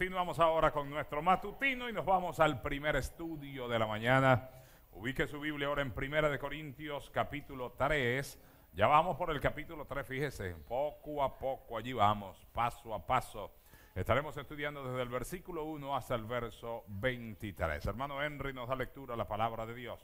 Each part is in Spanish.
Continuamos ahora con nuestro matutino y nos vamos al primer estudio de la mañana. Ubique su Biblia ahora en Primera de Corintios capítulo 3. Ya vamos por el capítulo 3, fíjese, poco a poco allí vamos, paso a paso. Estaremos estudiando desde el versículo 1 hasta el verso 23. Hermano Henry nos da lectura a la palabra de Dios.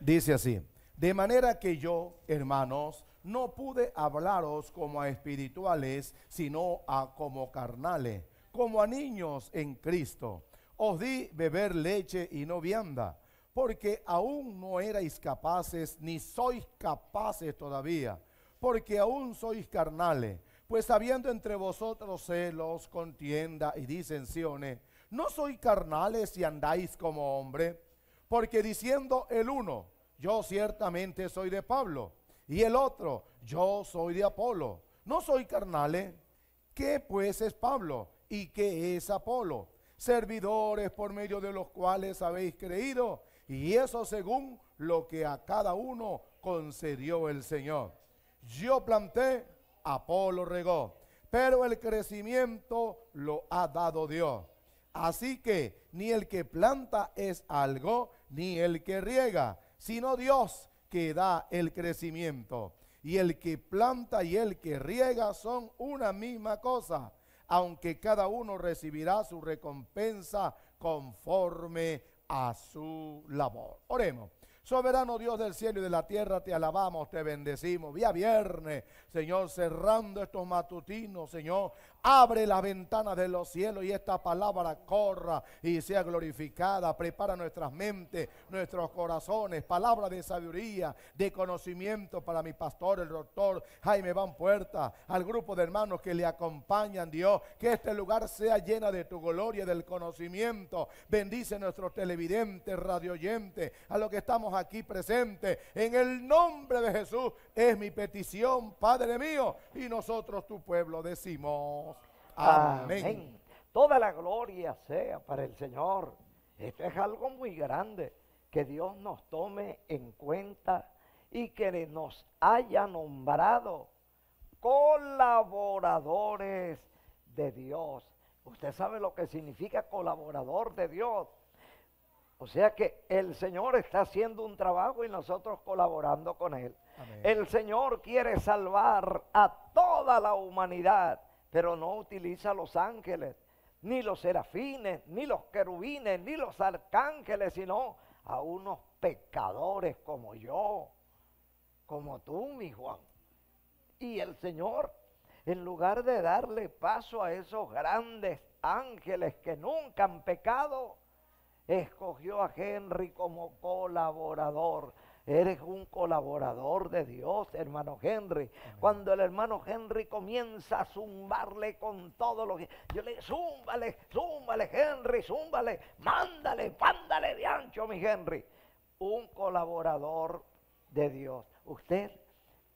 Dice así, de manera que yo, hermanos, no pude hablaros como a espirituales, sino a como carnales como a niños en Cristo. Os di beber leche y no vianda, porque aún no erais capaces, ni sois capaces todavía, porque aún sois carnales. Pues habiendo entre vosotros celos, contienda y disensiones, no sois carnales y andáis como hombre, porque diciendo el uno, yo ciertamente soy de Pablo, y el otro, yo soy de Apolo, no soy carnales, ¿qué pues es Pablo? y que es Apolo, servidores por medio de los cuales habéis creído, y eso según lo que a cada uno concedió el Señor. Yo planté, Apolo regó, pero el crecimiento lo ha dado Dios. Así que ni el que planta es algo, ni el que riega, sino Dios que da el crecimiento. Y el que planta y el que riega son una misma cosa aunque cada uno recibirá su recompensa conforme a su labor. Oremos. Soberano Dios del cielo y de la tierra, te alabamos, te bendecimos. Vía viernes, Señor, cerrando estos matutinos, Señor, Abre la ventana de los cielos y esta palabra corra y sea glorificada. Prepara nuestras mentes, nuestros corazones. Palabra de sabiduría, de conocimiento para mi pastor, el doctor Jaime Van Puerta, al grupo de hermanos que le acompañan, Dios. Que este lugar sea llena de tu gloria, y del conocimiento. Bendice a nuestros televidentes, radioyentes, a los que estamos aquí presentes. En el nombre de Jesús es mi petición, Padre mío. Y nosotros, tu pueblo, decimos. Amén. Toda la gloria sea para el Señor. Esto es algo muy grande, que Dios nos tome en cuenta y que nos haya nombrado colaboradores de Dios. Usted sabe lo que significa colaborador de Dios. O sea que el Señor está haciendo un trabajo y nosotros colaborando con Él. El Señor quiere salvar a toda la humanidad pero no utiliza los ángeles, ni los serafines, ni los querubines, ni los arcángeles, sino a unos pecadores como yo, como tú, mi Juan. Y el Señor, en lugar de darle paso a esos grandes ángeles que nunca han pecado, escogió a Henry como colaborador Eres un colaborador de Dios, hermano Henry. Cuando el hermano Henry comienza a zumbarle con todo lo que... Yo le zúmbale, zúmbale, Henry, zúmbale. Mándale, mándale de ancho, mi Henry. Un colaborador de Dios. Usted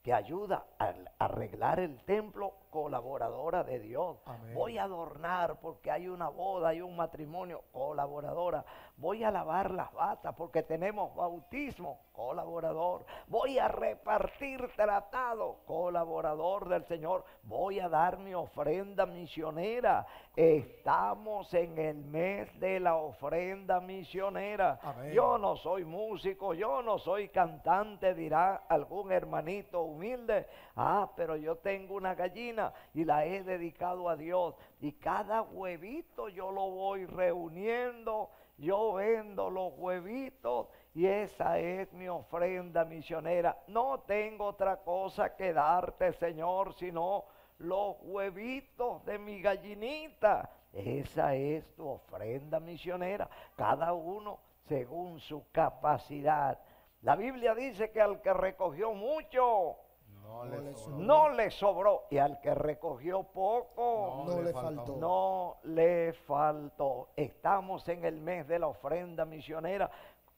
que ayuda a arreglar el templo colaboradora de Dios. Voy a adornar porque hay una boda, hay un matrimonio, colaboradora. Voy a lavar las batas porque tenemos bautismo, colaborador. Voy a repartir tratado, colaborador del Señor. Voy a dar mi ofrenda misionera. Estamos en el mes de la ofrenda misionera. Yo no soy músico, yo no soy cantante, dirá algún hermanito humilde. Ah, pero yo tengo una gallina y la he dedicado a Dios. Y cada huevito yo lo voy reuniendo, yo vendo los huevitos y esa es mi ofrenda misionera. No tengo otra cosa que darte, Señor, sino los huevitos de mi gallinita. Esa es tu ofrenda misionera, cada uno según su capacidad. La Biblia dice que al que recogió mucho, no, le sobró. Y al que recogió poco, no, le faltó. No le faltó. Estamos en el mes de la ofrenda misionera.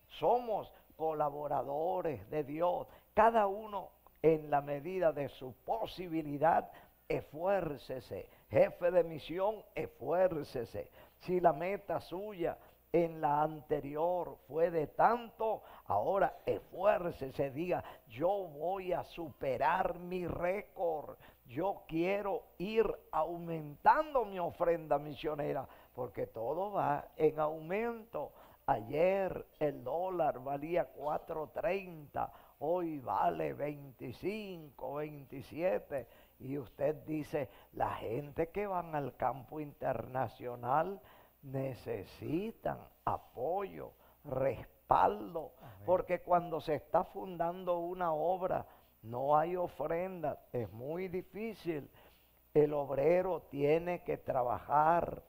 Somos colaboradores de Dios. Cada uno en la medida de su posibilidad, esfuércese. Jefe de misión, esfuércese. Si la meta suya en la anterior fue de tanto, ahora se diga, yo voy a superar mi récord, yo quiero ir aumentando mi ofrenda misionera, porque todo va en aumento. Ayer el dólar valía 4.30, hoy vale 25, 27. Y usted dice, la gente que va al campo internacional, necesitan apoyo, respaldo, porque cuando se está fundando una obra, no hay ofrenda, es muy difícil. El obrero tiene que trabajar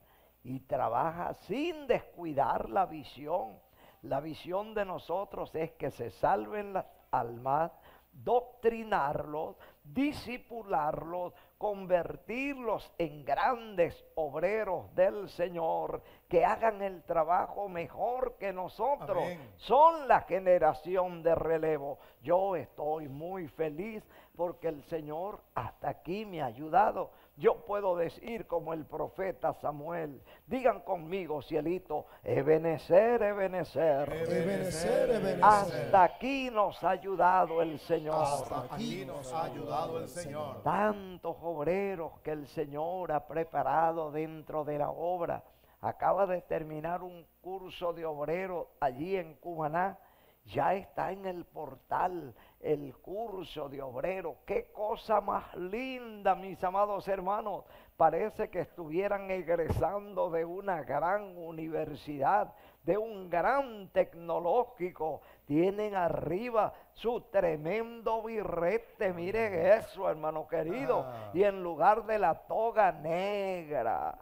y trabaja sin descuidar la visión. La visión de nosotros es que se salven las almas, doctrinarlos, disipularlos, convertirlos en grandes obreros del Señor, que hagan el trabajo mejor que nosotros. Son la generación de relevo. Yo estoy muy feliz porque el Señor hasta aquí me ha ayudado yo puedo decir como el profeta Samuel, digan conmigo, cielito, Ebenecer, Ebenecer. Hasta aquí nos ha ayudado el Señor. Hasta aquí nos ha ayudado el Señor. Tantos obreros que el Señor ha preparado dentro de la obra. Acaba de terminar un curso de obrero allí en Cumaná. Ya está en el portal el curso de obrero, Qué cosa más linda, mis amados hermanos. Parece que estuvieran egresando de una gran universidad, de un gran tecnológico. Tienen arriba su tremendo birrete. Miren ah. eso, hermano querido. Ah. Y en lugar de la toga negra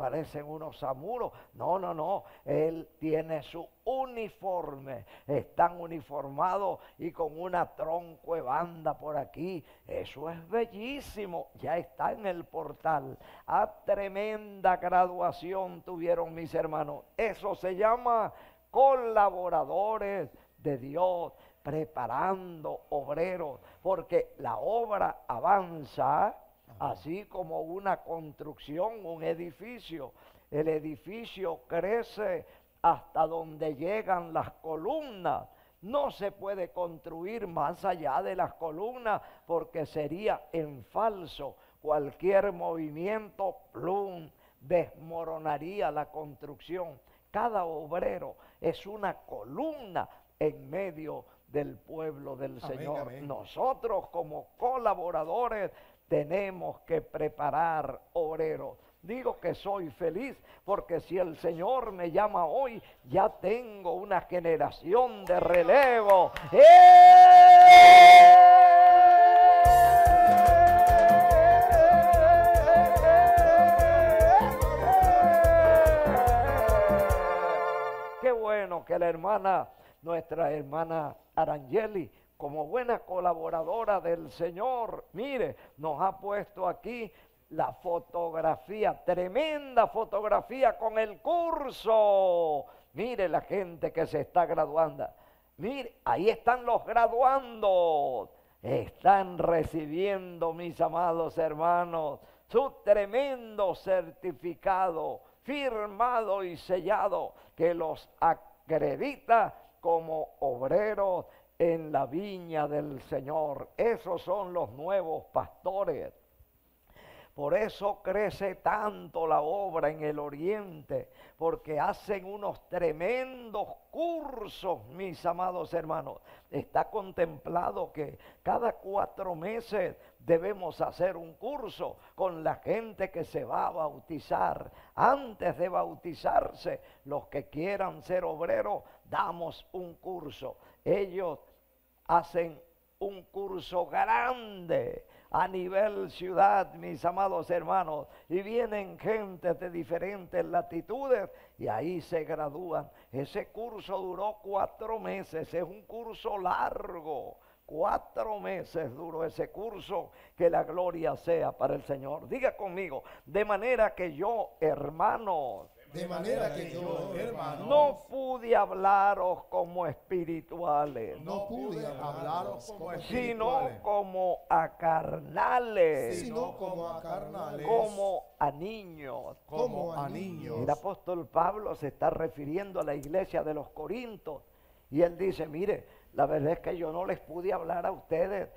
parecen unos samuros. No, no, no. Él tiene su uniforme. Están uniformados y con una tronco banda por aquí. Eso es bellísimo. Ya está en el portal. A tremenda graduación tuvieron mis hermanos. Eso se llama colaboradores de Dios preparando obreros, porque la obra avanza así como una construcción, un edificio. El edificio crece hasta donde llegan las columnas. No se puede construir más allá de las columnas porque sería en falso. Cualquier movimiento, plum, desmoronaría la construcción. Cada obrero es una columna en medio del pueblo del Señor. Nosotros como colaboradores tenemos que preparar obreros. Digo que soy feliz porque si el Señor me llama hoy, ya tengo una generación de relevo. Qué bueno que la hermana, nuestra hermana Arangeli, como buena colaboradora del Señor, mire, nos ha puesto aquí la fotografía, tremenda fotografía con el curso. Mire la gente que se está graduando. Mire, ahí están los graduando, Están recibiendo, mis amados hermanos, su tremendo certificado firmado y sellado que los acredita como obreros en la viña del Señor. Esos son los nuevos pastores. Por eso crece tanto la obra en el oriente, porque hacen unos tremendos cursos, mis amados hermanos. Está contemplado que cada cuatro meses debemos hacer un curso con la gente que se va a bautizar. Antes de bautizarse, los que quieran ser obreros, damos un curso. Ellos hacen un curso grande a nivel ciudad, mis amados hermanos, y vienen gente de diferentes latitudes y ahí se gradúan. Ese curso duró cuatro meses, es un curso largo. Cuatro meses duró ese curso, que la gloria sea para el Señor. Diga conmigo, de manera que yo, hermanos, de manera que yo, hermano, no pude hablaros como espirituales. No pude hablaros como Sino como a carnales. como a niños. Como a niños. El apóstol Pablo se está refiriendo a la iglesia de los corintos Y él dice, mire, la verdad es que yo no les pude hablar a ustedes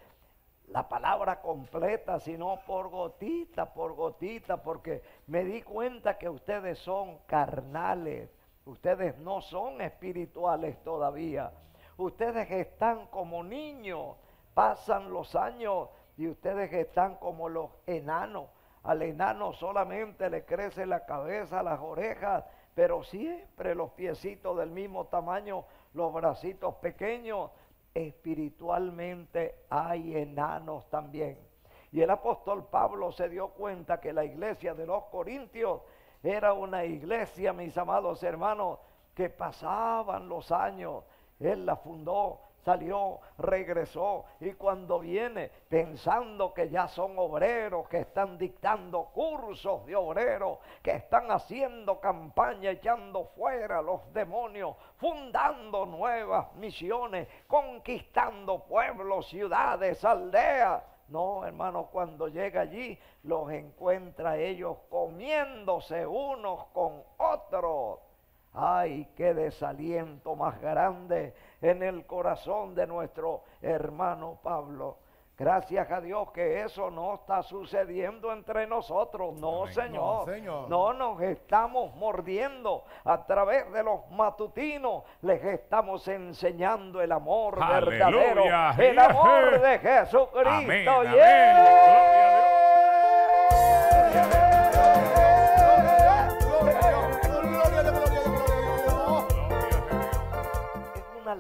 la palabra completa, sino por gotita, por gotita, porque me di cuenta que ustedes son carnales, ustedes no son espirituales todavía, ustedes están como niños, pasan los años y ustedes están como los enanos. Al enano solamente le crece la cabeza, las orejas, pero siempre los piecitos del mismo tamaño, los bracitos pequeños, espiritualmente hay enanos también. Y el apóstol Pablo se dio cuenta que la iglesia de los Corintios era una iglesia, mis amados hermanos, que pasaban los años. Él la fundó, salió, regresó y cuando viene pensando que ya son obreros, que están dictando cursos de obreros, que están haciendo campaña, echando fuera los demonios, fundando nuevas misiones, conquistando pueblos, ciudades, aldeas. No, hermano, cuando llega allí los encuentra ellos comiéndose unos con otros. Ay, qué desaliento más grande en el corazón de nuestro hermano Pablo. Gracias a Dios que eso no está sucediendo entre nosotros. No, señor. no, señor. No nos estamos mordiendo. A través de los matutinos les estamos enseñando el amor verdadero. El amor de Jesucristo.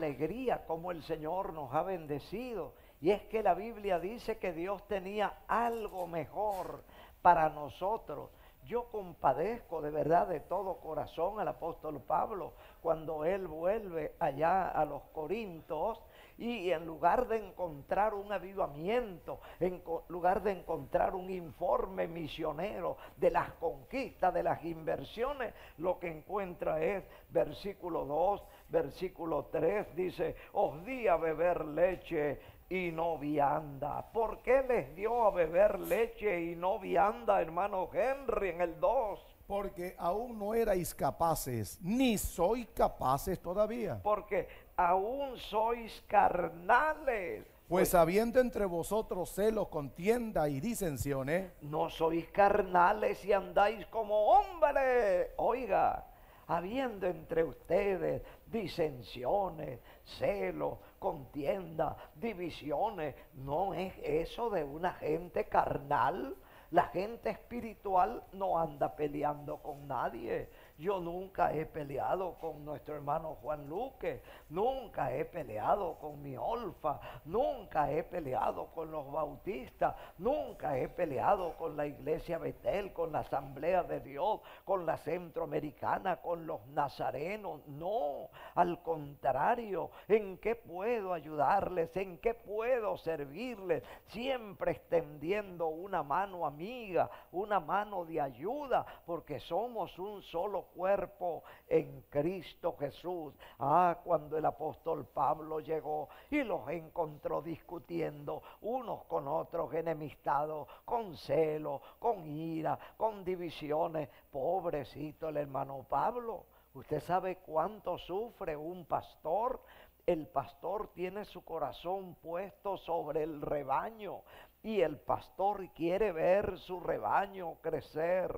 alegría como el Señor nos ha bendecido. Y es que la Biblia dice que Dios tenía algo mejor para nosotros. Yo compadezco de verdad de todo corazón al apóstol Pablo cuando él vuelve allá a los Corintos y en lugar de encontrar un avivamiento, en lugar de encontrar un informe misionero de las conquistas, de las inversiones, lo que encuentra es versículo 2, versículo 3 dice, os di a beber leche y no vianda. ¿Por qué les dio a beber leche y no vianda, hermano Henry, en el 2? Porque aún no erais capaces, ni soy capaces todavía. Porque aún sois carnales. Pues habiendo entre vosotros celos, contienda y disensiones. ¿eh? No sois carnales y andáis como hombres. Oiga, habiendo entre ustedes disensiones, celos, contiendas, divisiones. No es eso de una gente carnal. La gente espiritual no anda peleando con nadie yo nunca he peleado con nuestro hermano Juan Luque, nunca he peleado con mi Olfa, nunca he peleado con los bautistas, nunca he peleado con la iglesia Betel, con la Asamblea de Dios, con la Centroamericana, con los nazarenos. No, al contrario, ¿en qué puedo ayudarles? ¿En qué puedo servirles? Siempre extendiendo una mano amiga, una mano de ayuda, porque somos un solo cuerpo en Cristo Jesús. Ah, cuando el apóstol Pablo llegó y los encontró discutiendo unos con otros, enemistados, con celo, con ira, con divisiones. Pobrecito el hermano Pablo. Usted sabe cuánto sufre un pastor. El pastor tiene su corazón puesto sobre el rebaño y el pastor quiere ver su rebaño crecer.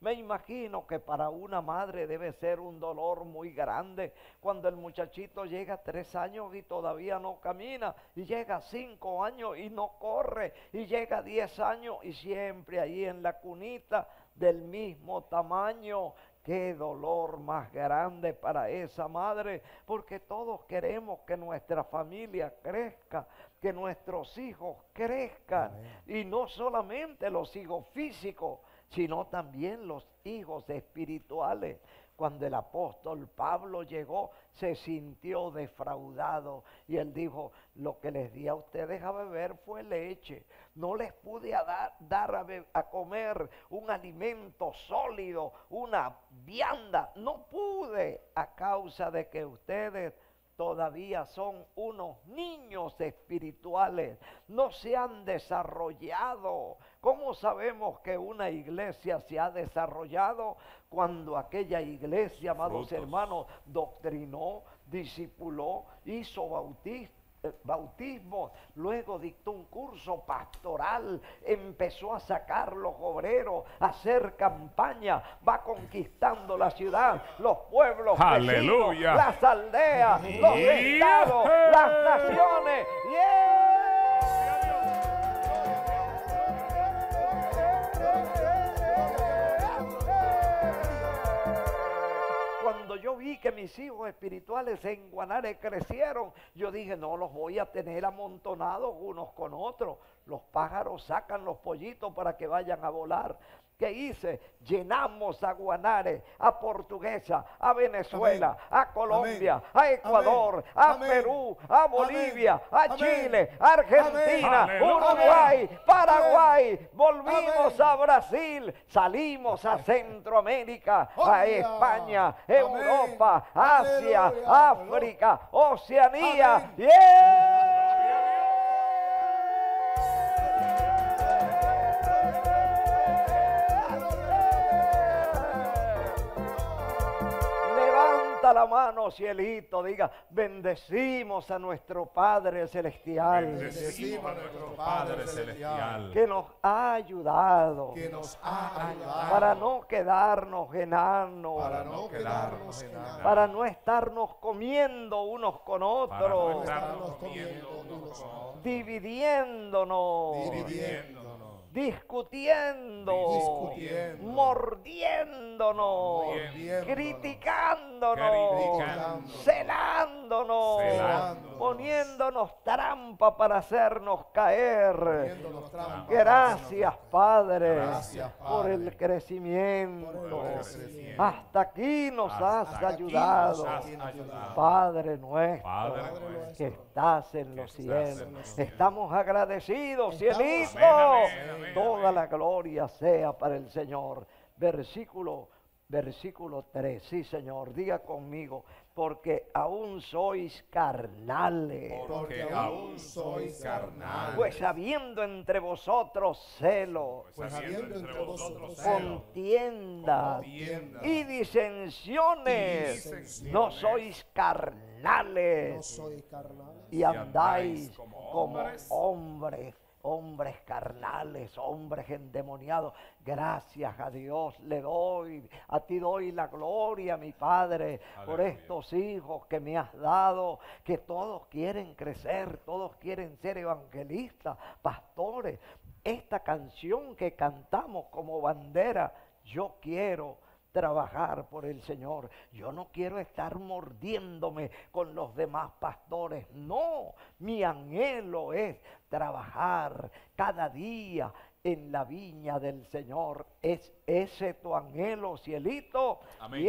Me imagino que para una madre debe ser un dolor muy grande cuando el muchachito llega a tres años y todavía no camina, y llega a cinco años y no corre, y llega diez años y siempre ahí en la cunita del mismo tamaño, Qué dolor más grande para esa madre, porque todos queremos que nuestra familia crezca, que nuestros hijos crezcan. Y no solamente los hijos físicos, sino también los hijos espirituales. Cuando el apóstol Pablo llegó, se sintió defraudado y él dijo, lo que les di a ustedes a beber fue leche. No les pude dar, a comer un alimento sólido, una vianda. No pude a causa de que ustedes todavía son unos niños espirituales, no se han desarrollado. ¿Cómo sabemos que una iglesia se ha desarrollado cuando aquella iglesia, amados hermanos, doctrinó, discipuló, hizo bautismo? bautismo, luego dictó un curso pastoral, empezó a sacar los obreros, a hacer campaña, va conquistando la ciudad, los pueblos, las aldeas, los estados, eh. las naciones. vi que mis hijos espirituales en Guanare crecieron, yo dije, no los voy a tener amontonados unos con otros. Los pájaros sacan los pollitos para que vayan a volar. ¿Qué hice? Llenamos a Guanare, a Portuguesa, a Venezuela, a Colombia, a Ecuador, a Perú, a Bolivia, a Chile, Argentina, Uruguay, Paraguay. Volvimos a Brasil, salimos a Centroamérica, a España, Europa, Asia, África, Oceanía. Yeah. la mano, cielito, diga, bendecimos a nuestro Padre Celestial. Bendecimos a nuestro Padre Celestial. Que nos ha ayudado. Para no quedarnos enanos. Para no estarnos comiendo unos con otros. Para no estarnos comiendo unos con otros. Dividiéndonos. Dividiéndonos discutiendo, mordiéndonos, criticándonos, celándonos, poniéndonos trampa para hacernos caer. gracias, padre, por el crecimiento. Hasta aquí nos has ayudado, Padre, nuestro, padre nuestro, que estás en los cielos. Estamos agradecidos, cielito. Toda la gloria sea para el Señor. Versículo, versículo 3. Sí, Señor, diga conmigo, porque aún sois carnales. Porque aún sois carnales. Pues habiendo entre vosotros celo, pues habiendo pues entre vosotros contiendas, y, disensiones, no sois carnales. No sois carnales. Y andáis como hombres hombres carnales, hombres endemoniados. Gracias a Dios le doy, a ti doy la gloria, mi Padre, por estos hijos que me has dado, que todos quieren crecer, todos quieren ser evangelistas, pastores. Esta canción que cantamos como bandera, yo quiero trabajar por el Señor. Yo no quiero estar mordiéndome con los demás pastores. No, mi anhelo es trabajar cada día en la viña del Señor. Es ese tu anhelo, cielito. Amén.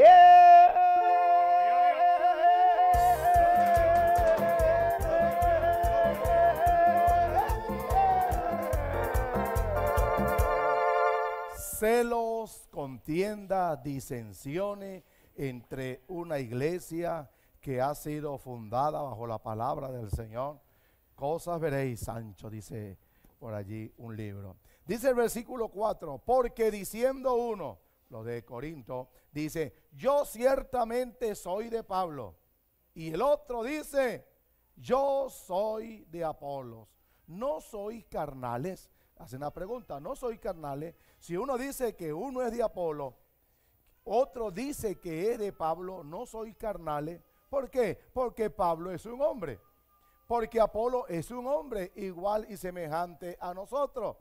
celos, contienda, disensiones entre una iglesia que ha sido fundada bajo la palabra del Señor. Cosas veréis, Sancho, dice por allí un libro. Dice el versículo 4, porque diciendo uno, lo de Corinto, dice, yo ciertamente soy de Pablo. Y el otro dice, yo soy de Apolos. No sois carnales Hacen la pregunta, no soy carnal, Si uno dice que uno es de Apolo, otro dice que es de Pablo, no soy carnal, ¿Por qué? Porque Pablo es un hombre. Porque Apolo es un hombre igual y semejante a nosotros.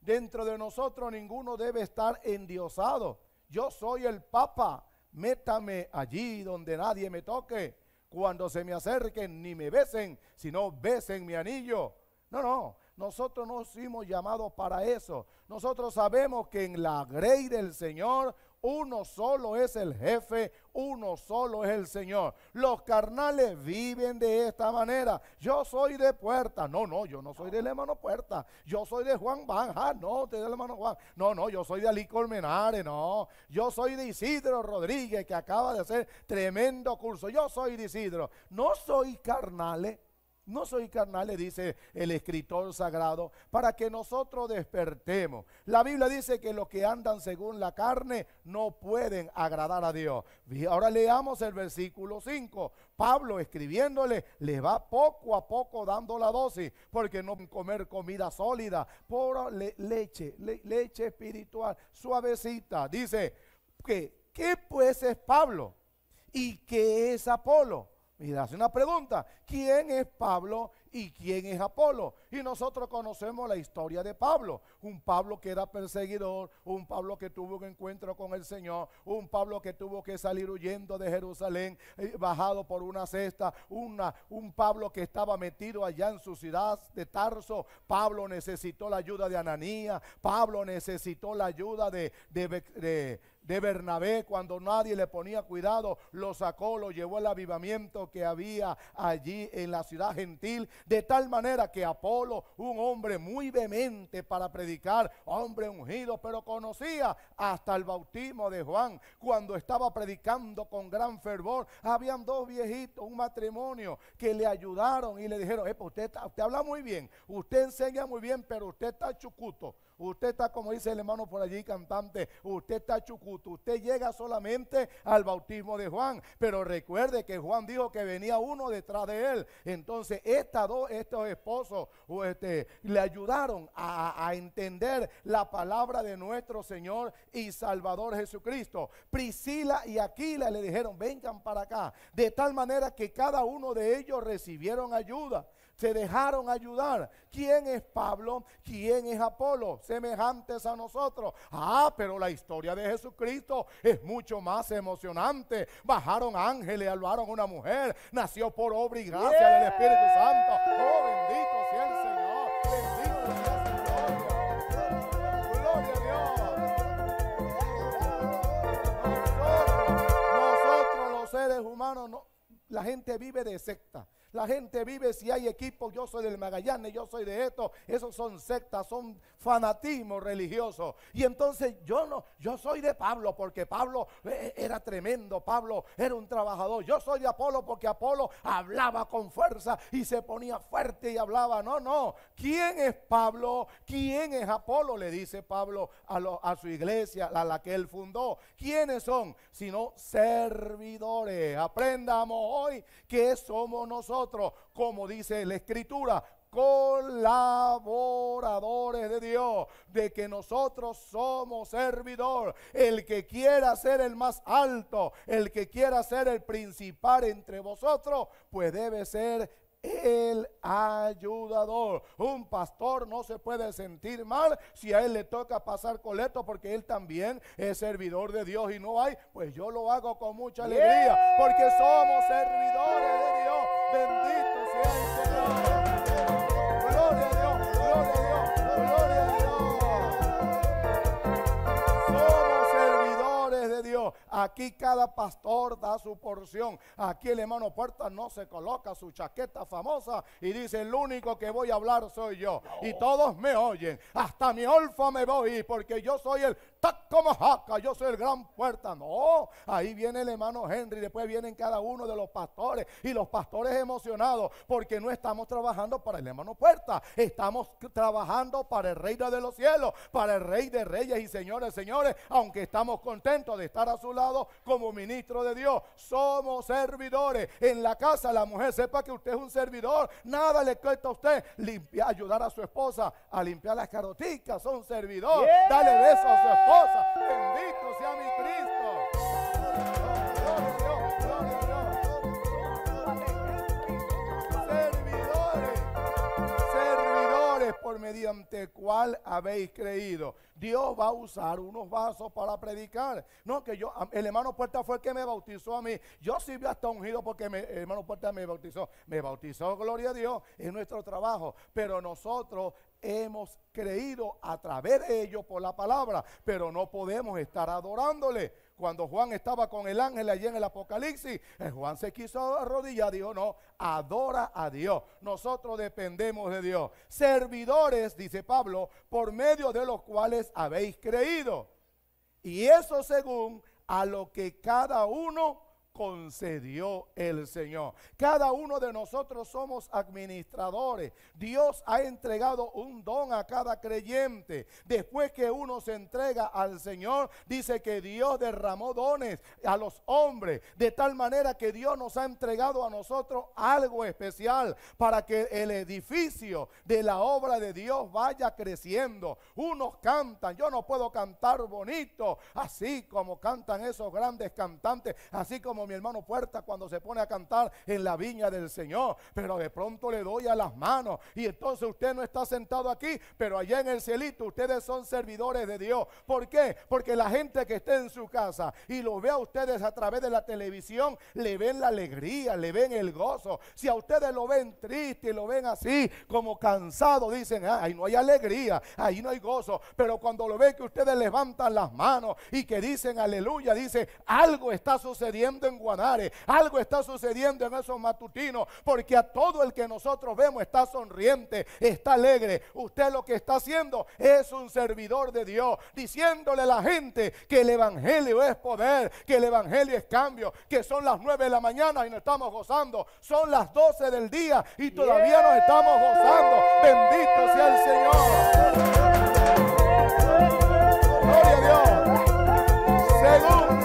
Dentro de nosotros ninguno debe estar endiosado. Yo soy el Papa. Métame allí donde nadie me toque. Cuando se me acerquen, ni me besen, sino besen mi anillo. No, no. Nosotros no fuimos llamados para eso. Nosotros sabemos que en la grey del Señor uno solo es el jefe, uno solo es el Señor. Los carnales viven de esta manera. Yo soy de puerta. No, no, yo no soy de la Mano puerta. Yo soy de Juan Banja. No, te hermano Juan. No, no, yo soy de Ali Colmenares. No, yo soy de Isidro Rodríguez, que acaba de hacer tremendo curso. Yo soy de Isidro. No soy carnales. No soy carnal, le dice el escritor sagrado, para que nosotros despertemos. La Biblia dice que los que andan según la carne no pueden agradar a Dios. ahora leamos el versículo 5. Pablo escribiéndole, le va poco a poco dando la dosis, porque no comer comida sólida, por leche, leche espiritual, suavecita. Dice que, ¿qué pues es Pablo? ¿Y qué es Apolo? Y hace una pregunta, ¿quién es Pablo y quién es Apolo? Y nosotros conocemos la historia de Pablo, un Pablo que era perseguidor, un Pablo que tuvo un encuentro con el Señor, un Pablo que tuvo que salir huyendo de Jerusalén, eh, bajado por una cesta, un Pablo que estaba metido allá en su ciudad de Tarso, Pablo necesitó la ayuda de Ananías, Pablo necesitó la ayuda de de Bernabé, cuando nadie le ponía cuidado, lo sacó, lo llevó al avivamiento que había allí en la ciudad gentil, de tal manera que Apolo, un hombre muy vehemente para predicar, hombre ungido, pero conocía hasta el bautismo de Juan, cuando estaba predicando con gran fervor, habían dos viejitos, un matrimonio, que le ayudaron y le dijeron, usted, usted habla muy bien, usted enseña muy bien, pero usted está chucuto. Usted está, como dice el hermano por allí, cantante. Usted está chucuto. Usted llega solamente al bautismo de Juan. Pero recuerde que Juan dijo que venía uno detrás de él. Entonces, estos dos, estos esposos este, le ayudaron a, a entender la palabra de nuestro Señor y Salvador Jesucristo. Priscila y Aquila le dijeron: Vengan para acá. De tal manera que cada uno de ellos recibieron ayuda se dejaron ayudar. ¿Quién es Pablo? ¿Quién es Apolo? Semejantes a nosotros. Ah, pero la historia de Jesucristo es mucho más emocionante. Bajaron ángeles, albaron una mujer, nació por obra y gracia del Espíritu Santo. Oh, bendito sea el Señor. Bendito sea el Señor. seres humanos, la gente vive de secta. La gente vive si hay equipo yo soy del Magallanes, yo soy de esto. Esos son sectas, son fanatismo religioso Y entonces yo no, yo soy de Pablo porque Pablo eh, eh, era tremendo, Pablo era un trabajador. Yo soy de Apolo porque Apolo hablaba con fuerza y se ponía fuerte y hablaba. No, no. ¿Quién es Pablo? ¿Quién es Apolo? Le dice Pablo a, a su iglesia, a la que él fundó. ¿Quiénes son? Sino servidores. Aprendamos hoy que somos nosotros como dice la Escritura, colaboradores de Dios, de que nosotros somos servidor. El que quiera ser el más alto, el que quiera ser el principal entre vosotros, pues debe ser el ayudador. Un pastor no se puede sentir mal si a él le toca pasar coleto porque él también es servidor de Dios y no hay, pues yo lo hago con mucha alegría porque somos servidores de Dios. Bendito sea el Señor. Gloria a Dios, gloria a Dios, gloria a Dios. Somos servidores de Dios. Aquí cada pastor da su porción. Aquí el hermano Puerta no se coloca su chaqueta famosa y dice, el único que voy a hablar soy yo. Y todos me oyen. Hasta mi olfa me voy porque yo soy el taco jaca. yo soy el gran puerta. No, ahí viene el hermano Henry, después vienen cada uno de los pastores y los pastores emocionados porque no estamos trabajando para el hermano Puerta, estamos trabajando para el reino de los cielos, para el rey de reyes y señores, señores, aunque estamos contentos de estar a su lado como ministro de Dios. Somos servidores. En la casa la mujer sepa que usted es un servidor. Nada le cuesta a usted limpiar, ayudar a su esposa a limpiar las caroticas. Son servidores. Dale beso a su esposa. Bendito sea mi Cristo. por mediante cual habéis creído. Dios va a usar unos vasos para predicar. No, que yo, el hermano Puerta fue el que me bautizó a mí. Yo sirve hasta ungido porque el hermano Puerta me bautizó. Me bautizó, gloria a Dios, es nuestro trabajo. Pero nosotros hemos creído a través de ellos por la palabra, pero no podemos estar adorándole. Cuando Juan estaba con el ángel allí en el Apocalipsis, eh, Juan se quiso arrodillar, dijo, no, adora a Dios. Nosotros dependemos de Dios. Servidores, dice Pablo, por medio de los cuales habéis creído. Y eso según a lo que cada uno concedió el Señor. Cada uno de nosotros somos administradores. Dios ha entregado un don a cada creyente. Después que uno se entrega al Señor, dice que Dios derramó dones a los hombres, de tal manera que Dios nos ha entregado a nosotros algo especial para que el edificio de la obra de Dios vaya creciendo. Unos cantan, yo no puedo cantar bonito, así como cantan esos grandes cantantes, así como mi hermano Puerta cuando se pone a cantar en la viña del Señor, pero de pronto le doy a las manos y entonces usted no está sentado aquí, pero allá en el cielito ustedes son servidores de Dios. ¿Por qué? Porque la gente que esté en su casa y lo ve a ustedes a través de la televisión, le ven la alegría, le ven el gozo. Si a ustedes lo ven triste y lo ven así, como cansado, dicen, ah, ahí no hay alegría, ahí no hay gozo. Pero cuando lo ven que ustedes levantan las manos y que dicen aleluya, dice, algo está sucediendo en Guanare. Algo está sucediendo en esos matutinos, porque a todo el que nosotros vemos está sonriente, está alegre. Usted lo que está haciendo es un servidor de Dios, diciéndole a la gente que el Evangelio es poder, que el Evangelio es cambio, que son las 9 de la mañana y no estamos gozando, son las 12 del día y todavía no estamos gozando. Bendito sea el Señor. Gloria a Dios. Según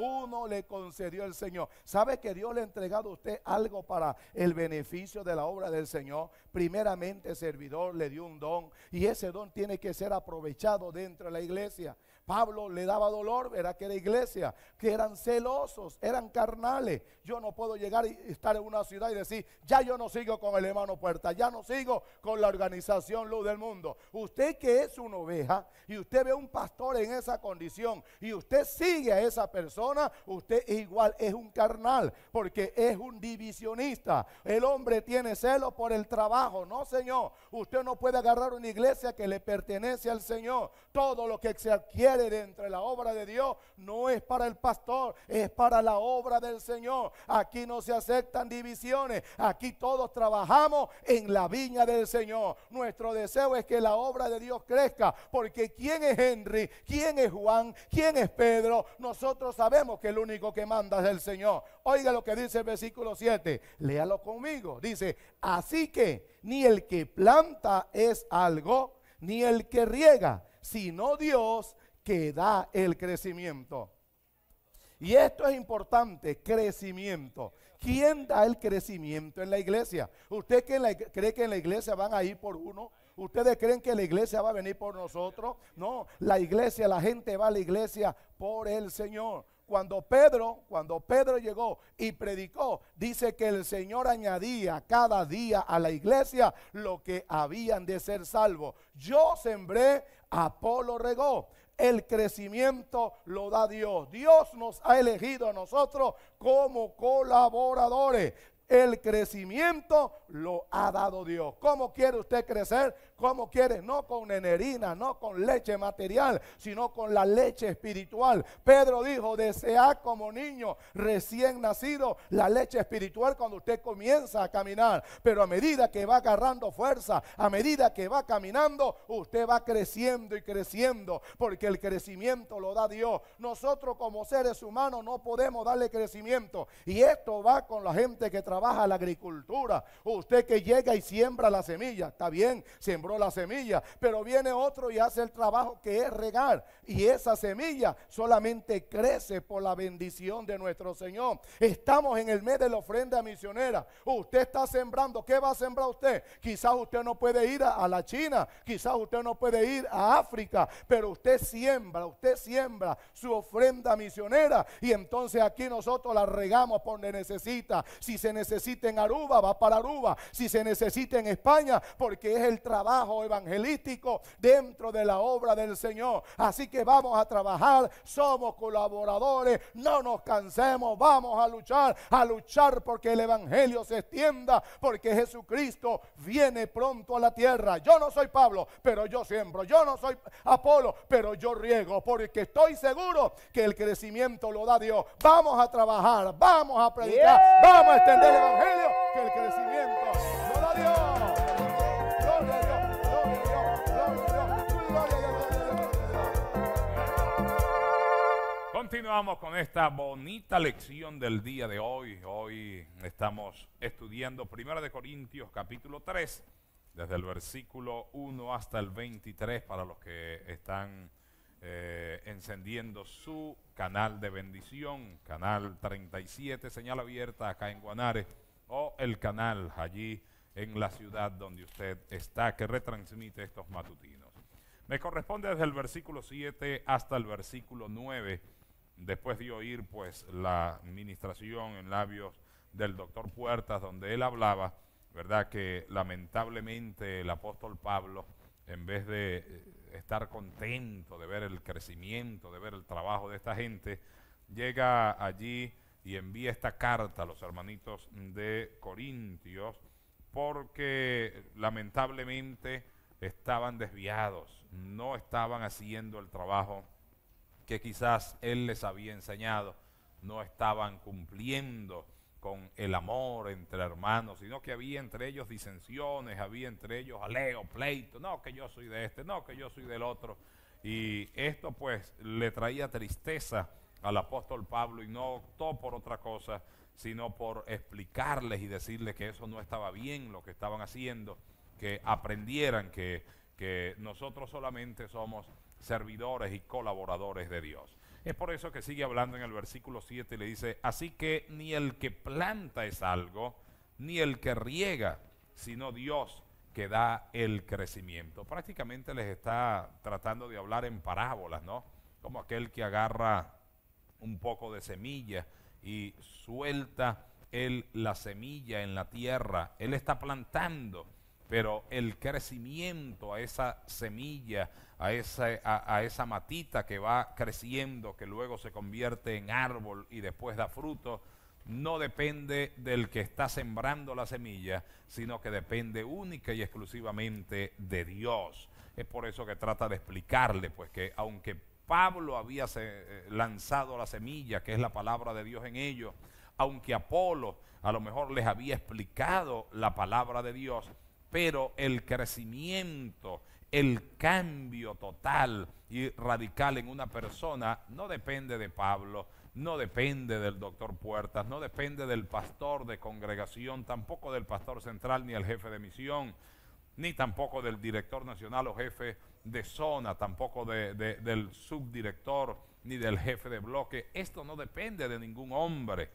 uno le concedió el Señor. ¿Sabe que Dios le ha entregado a usted algo para el beneficio de la obra del Señor? Primeramente, el servidor le dio un don y ese don tiene que ser aprovechado dentro de la iglesia. Pablo le daba dolor era que era iglesia, que eran celosos, eran carnales. Yo no puedo llegar y estar en una ciudad y decir, ya yo no sigo con el hermano Puerta, ya no sigo con la organización Luz del Mundo. Usted que es una oveja y usted ve un pastor en esa condición y usted sigue a esa persona, usted igual es un carnal, porque es un divisionista. El hombre tiene celo por el trabajo, no señor. Usted no puede agarrar una iglesia que le pertenece al Señor. Todo lo que se adquiere de entre la obra de Dios no es para el pastor, es para la obra del Señor. Aquí no se aceptan divisiones, aquí todos trabajamos en la viña del Señor. Nuestro deseo es que la obra de Dios crezca, porque ¿quién es Henry? ¿Quién es Juan? ¿Quién es Pedro? Nosotros sabemos que el único que manda es el Señor. Oiga lo que dice el versículo 7, léalo conmigo. Dice, así que ni el que planta es algo, ni el que riega, sino Dios que da el crecimiento. Y esto es importante, crecimiento. ¿Quién da el crecimiento en la iglesia? ¿Usted cree que en la iglesia van a ir por uno? ¿Ustedes creen que la iglesia va a venir por nosotros? No, la iglesia, la gente va a la iglesia por el Señor. Cuando Pedro, cuando Pedro llegó y predicó, dice que el Señor añadía cada día a la iglesia lo que habían de ser salvos. Yo sembré, Apolo regó, el crecimiento lo da Dios. Dios nos ha elegido a nosotros como colaboradores. El crecimiento lo ha dado Dios. ¿Cómo quiere usted crecer? ¿Cómo quieres, No con enerina, no con leche material, sino con la leche espiritual. Pedro dijo, desea como niño recién nacido la leche espiritual cuando usted comienza a caminar. Pero a medida que va agarrando fuerza, a medida que va caminando, usted va creciendo y creciendo, porque el crecimiento lo da Dios. Nosotros como seres humanos no podemos darle crecimiento. Y esto va con la gente que trabaja la agricultura. Usted que llega y siembra la semilla, está bien, siembra la semilla, pero viene otro y hace el trabajo que es regar. Y esa semilla solamente crece por la bendición de nuestro Señor. Estamos en el mes de la ofrenda misionera. Usted está sembrando, ¿qué va a sembrar usted? Quizás usted no puede ir a, a la China, quizás usted no puede ir a África, pero usted siembra, usted siembra su ofrenda misionera y entonces aquí nosotros la regamos por donde necesita. Si se necesita en Aruba, va para Aruba. Si se necesita en España, porque es el trabajo evangelístico dentro de la obra del Señor. Así que vamos a trabajar, somos colaboradores, no nos cansemos, vamos a luchar, a luchar porque el Evangelio se extienda, porque Jesucristo viene pronto a la tierra. Yo no soy Pablo, pero yo siembro, yo no soy Apolo, pero yo riego, porque estoy seguro que el crecimiento lo da Dios. Vamos a trabajar, vamos a predicar, vamos a extender el Evangelio, que el crecimiento lo da Dios. Continuamos con esta bonita lección del día de hoy. Hoy estamos estudiando 1 Corintios capítulo 3, desde el versículo 1 hasta el 23 para los que están eh, encendiendo su canal de bendición, canal 37, señal abierta acá en Guanare, o el canal allí en la ciudad donde usted está que retransmite estos matutinos. Me corresponde desde el versículo 7 hasta el versículo 9 Después de oír pues la ministración en labios del doctor Puertas, donde él hablaba, ¿verdad? Que lamentablemente el apóstol Pablo, en vez de eh, estar contento de ver el crecimiento, de ver el trabajo de esta gente, llega allí y envía esta carta a los hermanitos de Corintios, porque lamentablemente estaban desviados, no estaban haciendo el trabajo que quizás él les había enseñado no estaban cumpliendo con el amor entre hermanos, sino que había entre ellos disensiones, había entre ellos aleo, pleito, no, que yo soy de este, no, que yo soy del otro. Y esto pues le traía tristeza al apóstol Pablo y no optó por otra cosa, sino por explicarles y decirles que eso no estaba bien lo que estaban haciendo, que aprendieran que, que nosotros solamente somos servidores y colaboradores de Dios. Es por eso que sigue hablando en el versículo 7 y le dice, así que ni el que planta es algo, ni el que riega, sino Dios que da el crecimiento. Prácticamente les está tratando de hablar en parábolas, ¿no? Como aquel que agarra un poco de semilla y suelta la semilla en la tierra. Él está plantando pero el crecimiento a esa semilla, a esa, a, esa matita que va creciendo, que luego se convierte en árbol y después da fruto, no depende del que está sembrando la semilla, sino que depende única y exclusivamente de Dios. Es por eso que trata de explicarle, pues que aunque Pablo había eh, lanzado la semilla, que es la palabra de Dios en ellos, aunque Apolo a lo mejor les había explicado la palabra de Dios, pero el crecimiento, el cambio total y radical en una persona no depende de Pablo, no depende del doctor Puertas, no depende del pastor de congregación, tampoco del pastor central ni el jefe de misión, ni tampoco del director nacional o jefe de zona, tampoco del subdirector ni del jefe de bloque. Esto no depende de ningún hombre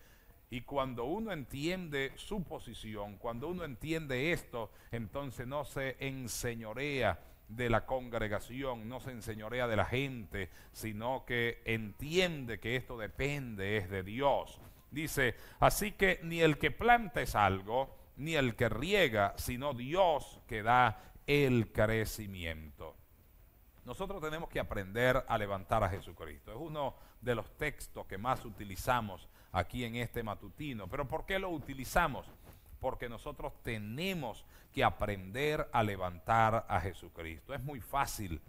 y cuando uno entiende su posición, cuando uno entiende esto, entonces no se enseñorea de la congregación, no se enseñorea de la gente, sino que entiende que esto depende, es de Dios. Dice, así que ni el que planta es algo, ni el que riega, sino Dios que da el crecimiento. Nosotros tenemos que aprender a levantar a Jesucristo. Es uno de los textos que más utilizamos aquí en este matutino. Pero ¿por qué lo utilizamos? Porque nosotros tenemos que aprender a levantar a Jesucristo. Es muy fácil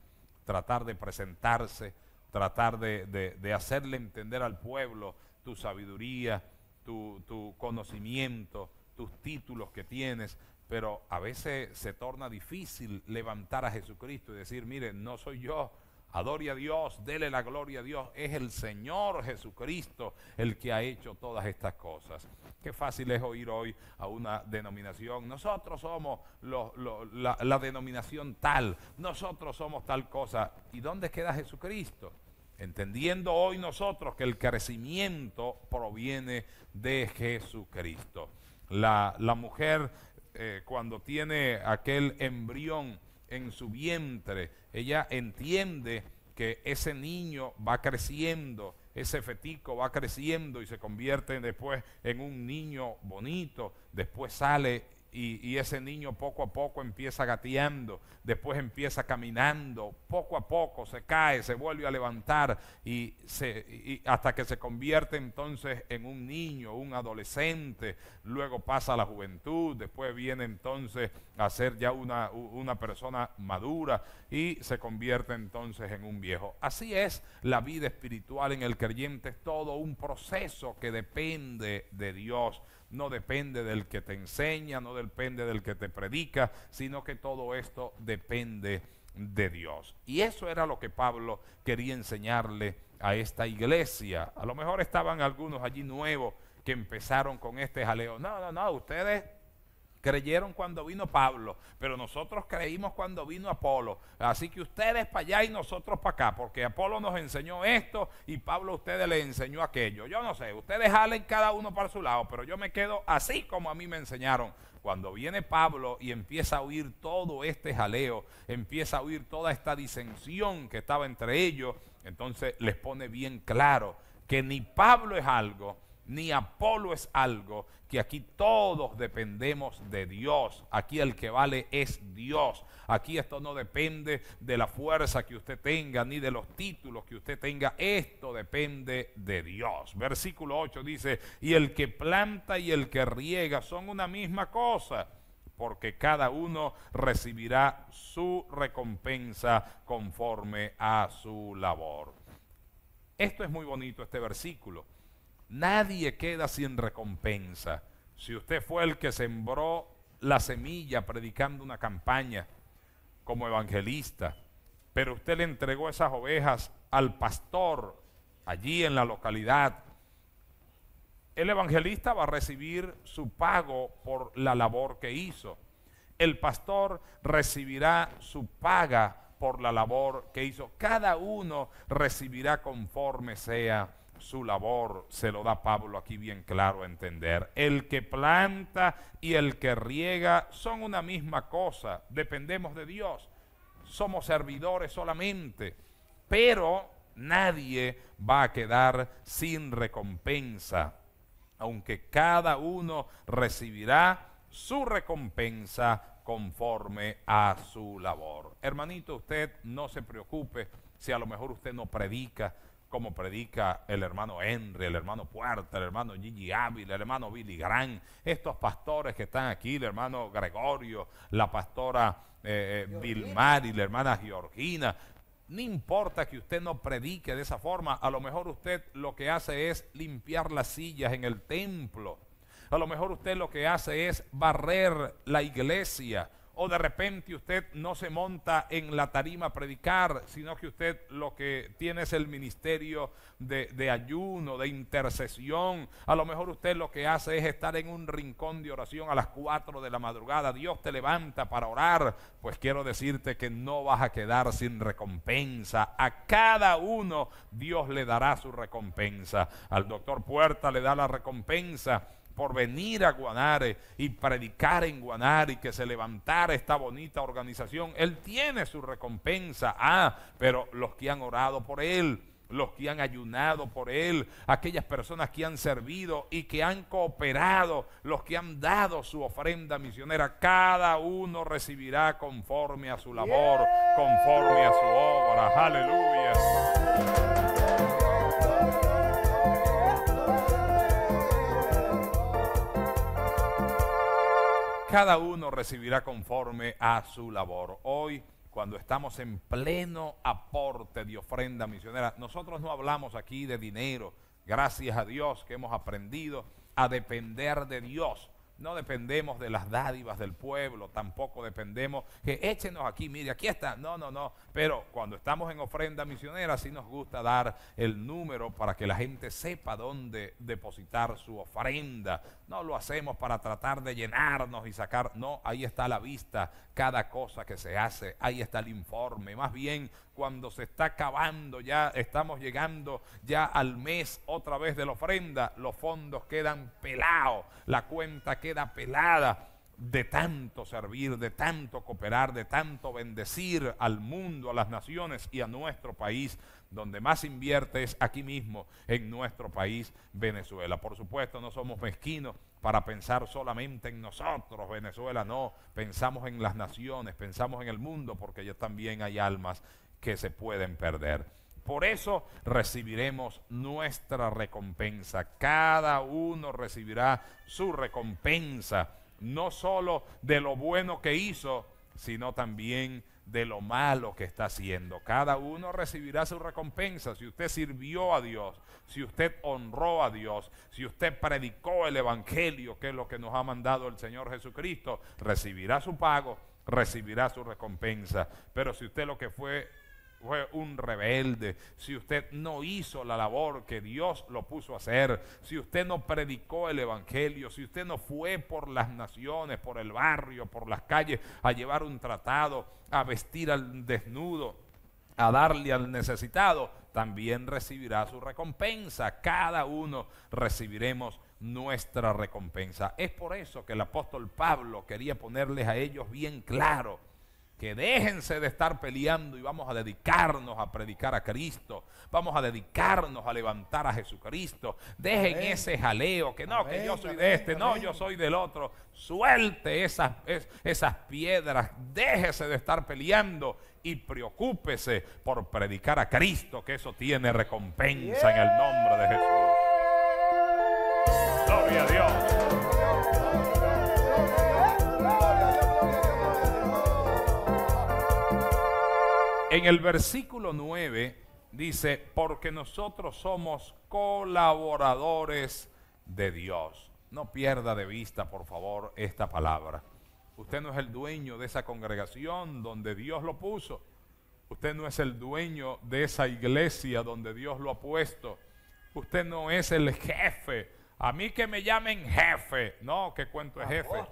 tratar de presentarse, tratar de, hacerle entender al pueblo tu sabiduría, tu, tu conocimiento, tus títulos que tienes, pero a veces se torna difícil levantar a Jesucristo y decir, mire, no soy yo Adore a Dios, dele la gloria a Dios. Es el Señor Jesucristo el que ha hecho todas estas cosas. Qué fácil es oír hoy a una denominación. Nosotros somos la, denominación tal, nosotros somos tal cosa. ¿Y dónde queda Jesucristo? Entendiendo hoy nosotros que el crecimiento proviene de Jesucristo. La, mujer eh, cuando tiene aquel embrión en su vientre. Ella entiende que ese niño va creciendo, ese fetico va creciendo y se convierte después en un niño bonito, después sale y, ese niño poco a poco empieza gateando, después empieza caminando, poco a poco se cae, se vuelve a levantar y, se, hasta que se convierte entonces en un niño, un adolescente, luego pasa la juventud, después viene entonces a ser ya una, una persona madura y se convierte entonces en un viejo. Así es la vida espiritual en el creyente, es todo un proceso que depende de Dios no depende del que te enseña, no depende del que te predica, sino que todo esto depende de Dios. Y eso era lo que Pablo quería enseñarle a esta iglesia. A lo mejor estaban algunos allí nuevos que empezaron con este jaleo. No, no, no, ustedes Creyeron cuando vino Pablo, pero nosotros creímos cuando vino Apolo. Así que ustedes para allá y nosotros para acá, porque Apolo nos enseñó esto y Pablo a ustedes les enseñó aquello. Yo no sé, ustedes jalen cada uno para su lado, pero yo me quedo así como a mí me enseñaron. Cuando viene Pablo y empieza a oír todo este jaleo, empieza a oír toda esta disensión que estaba entre ellos, entonces les pone bien claro que ni Pablo es algo, ni Apolo es algo, que aquí todos dependemos de Dios. Aquí el que vale es Dios. Aquí esto no depende de la fuerza que usted tenga, ni de los títulos que usted tenga. Esto depende de Dios. Versículo 8 dice, y el que planta y el que riega son una misma cosa porque cada uno recibirá su recompensa conforme a su labor. Esto es muy bonito, este versículo, Nadie queda sin recompensa. Si usted fue el que sembró la semilla predicando una campaña como evangelista, pero usted le entregó esas ovejas al pastor allí en la localidad, el evangelista va a recibir su pago por la labor que hizo. El pastor recibirá su paga por la labor que hizo. Cada uno recibirá conforme sea su labor se lo da Pablo aquí bien claro a entender. El que planta y el que riega son una misma cosa, dependemos de Dios, somos servidores solamente, pero nadie va a quedar sin recompensa, aunque cada uno recibirá su recompensa conforme a su labor. Hermanito, usted no se preocupe si a lo mejor usted no predica, como predica el hermano Henry, el hermano Puerta, el hermano Gigi Ávila, el hermano Billy Grant, estos pastores que están aquí, el hermano Gregorio, la pastora eh, eh, Vilmar y la hermana Georgina. No importa que usted no predique de esa forma, a lo mejor usted lo que hace es limpiar las sillas en el templo. A lo mejor usted lo que hace es barrer la iglesia o de repente usted no se monta en la tarima a predicar, sino que usted lo que tiene es el ministerio de, ayuno, de intercesión. A lo mejor usted lo que hace es estar en un rincón de oración a las 4 de la madrugada. Dios te levanta para orar. Pues quiero decirte que no vas a quedar sin recompensa. A cada uno Dios le dará su recompensa. Al doctor Puerta le da la recompensa por venir a Guanare y predicar en Guanare y que se levantara esta bonita organización. Él tiene su recompensa, ah, pero los que han orado por él, los que han ayunado por él, aquellas personas que han servido y que han cooperado, los que han dado su ofrenda misionera, cada uno recibirá conforme a su labor, conforme a su obra. Aleluya. cada uno recibirá conforme a su labor. Hoy, cuando estamos en pleno aporte de ofrenda misionera, nosotros no hablamos aquí de dinero, gracias a Dios que hemos aprendido a depender de Dios no dependemos de las dádivas del pueblo, tampoco dependemos que échenos aquí, mire, aquí está. No, no, no. Pero cuando estamos en ofrenda misionera, sí nos gusta dar el número para que la gente sepa dónde depositar su ofrenda. No lo hacemos para tratar de llenarnos y sacar. No, ahí está la vista, cada cosa que se hace, ahí está el informe. Más bien cuando se está acabando, ya estamos llegando ya al mes otra vez de la ofrenda, los fondos quedan pelados, la cuenta queda pelada de tanto servir, de tanto cooperar, de tanto bendecir al mundo, a las naciones y a nuestro país, donde más invierte es aquí mismo, en nuestro país, Venezuela. Por supuesto, no somos mezquinos para pensar solamente en nosotros, Venezuela, no, pensamos en las naciones, pensamos en el mundo, porque ya también hay almas que se pueden perder. Por eso recibiremos nuestra recompensa. Cada uno recibirá su recompensa, no solo de lo bueno que hizo, sino también de lo malo que está haciendo. Cada uno recibirá su recompensa. Si usted sirvió a Dios, si usted honró a Dios, si usted predicó el Evangelio, que es lo que nos ha mandado el Señor Jesucristo, recibirá su pago, recibirá su recompensa. Pero si usted lo que fue fue un rebelde, si usted no hizo la labor que Dios lo puso a hacer, si usted no predicó el Evangelio, si usted no fue por las naciones, por el barrio, por las calles, a llevar un tratado, a vestir al desnudo, a darle al necesitado, también recibirá su recompensa. Cada uno recibiremos nuestra recompensa. Es por eso que el apóstol Pablo quería ponerles a ellos bien claro que déjense de estar peleando y vamos a dedicarnos a predicar a Cristo, vamos a dedicarnos a levantar a Jesucristo, dejen ese jaleo, que no, que yo soy de este, no, yo soy del otro, suelte esas, esas piedras, déjese de estar peleando y preocúpese por predicar a Cristo, que eso tiene recompensa en el nombre de Jesús. Gloria a Dios. En el versículo 9 dice, porque nosotros somos colaboradores de Dios. No pierda de vista, por favor, esta palabra. Usted no es el dueño de esa congregación donde Dios lo puso. Usted no es el dueño de esa iglesia donde Dios lo ha puesto. Usted no es el jefe. A mí que me llamen jefe. No, que cuento es jefe.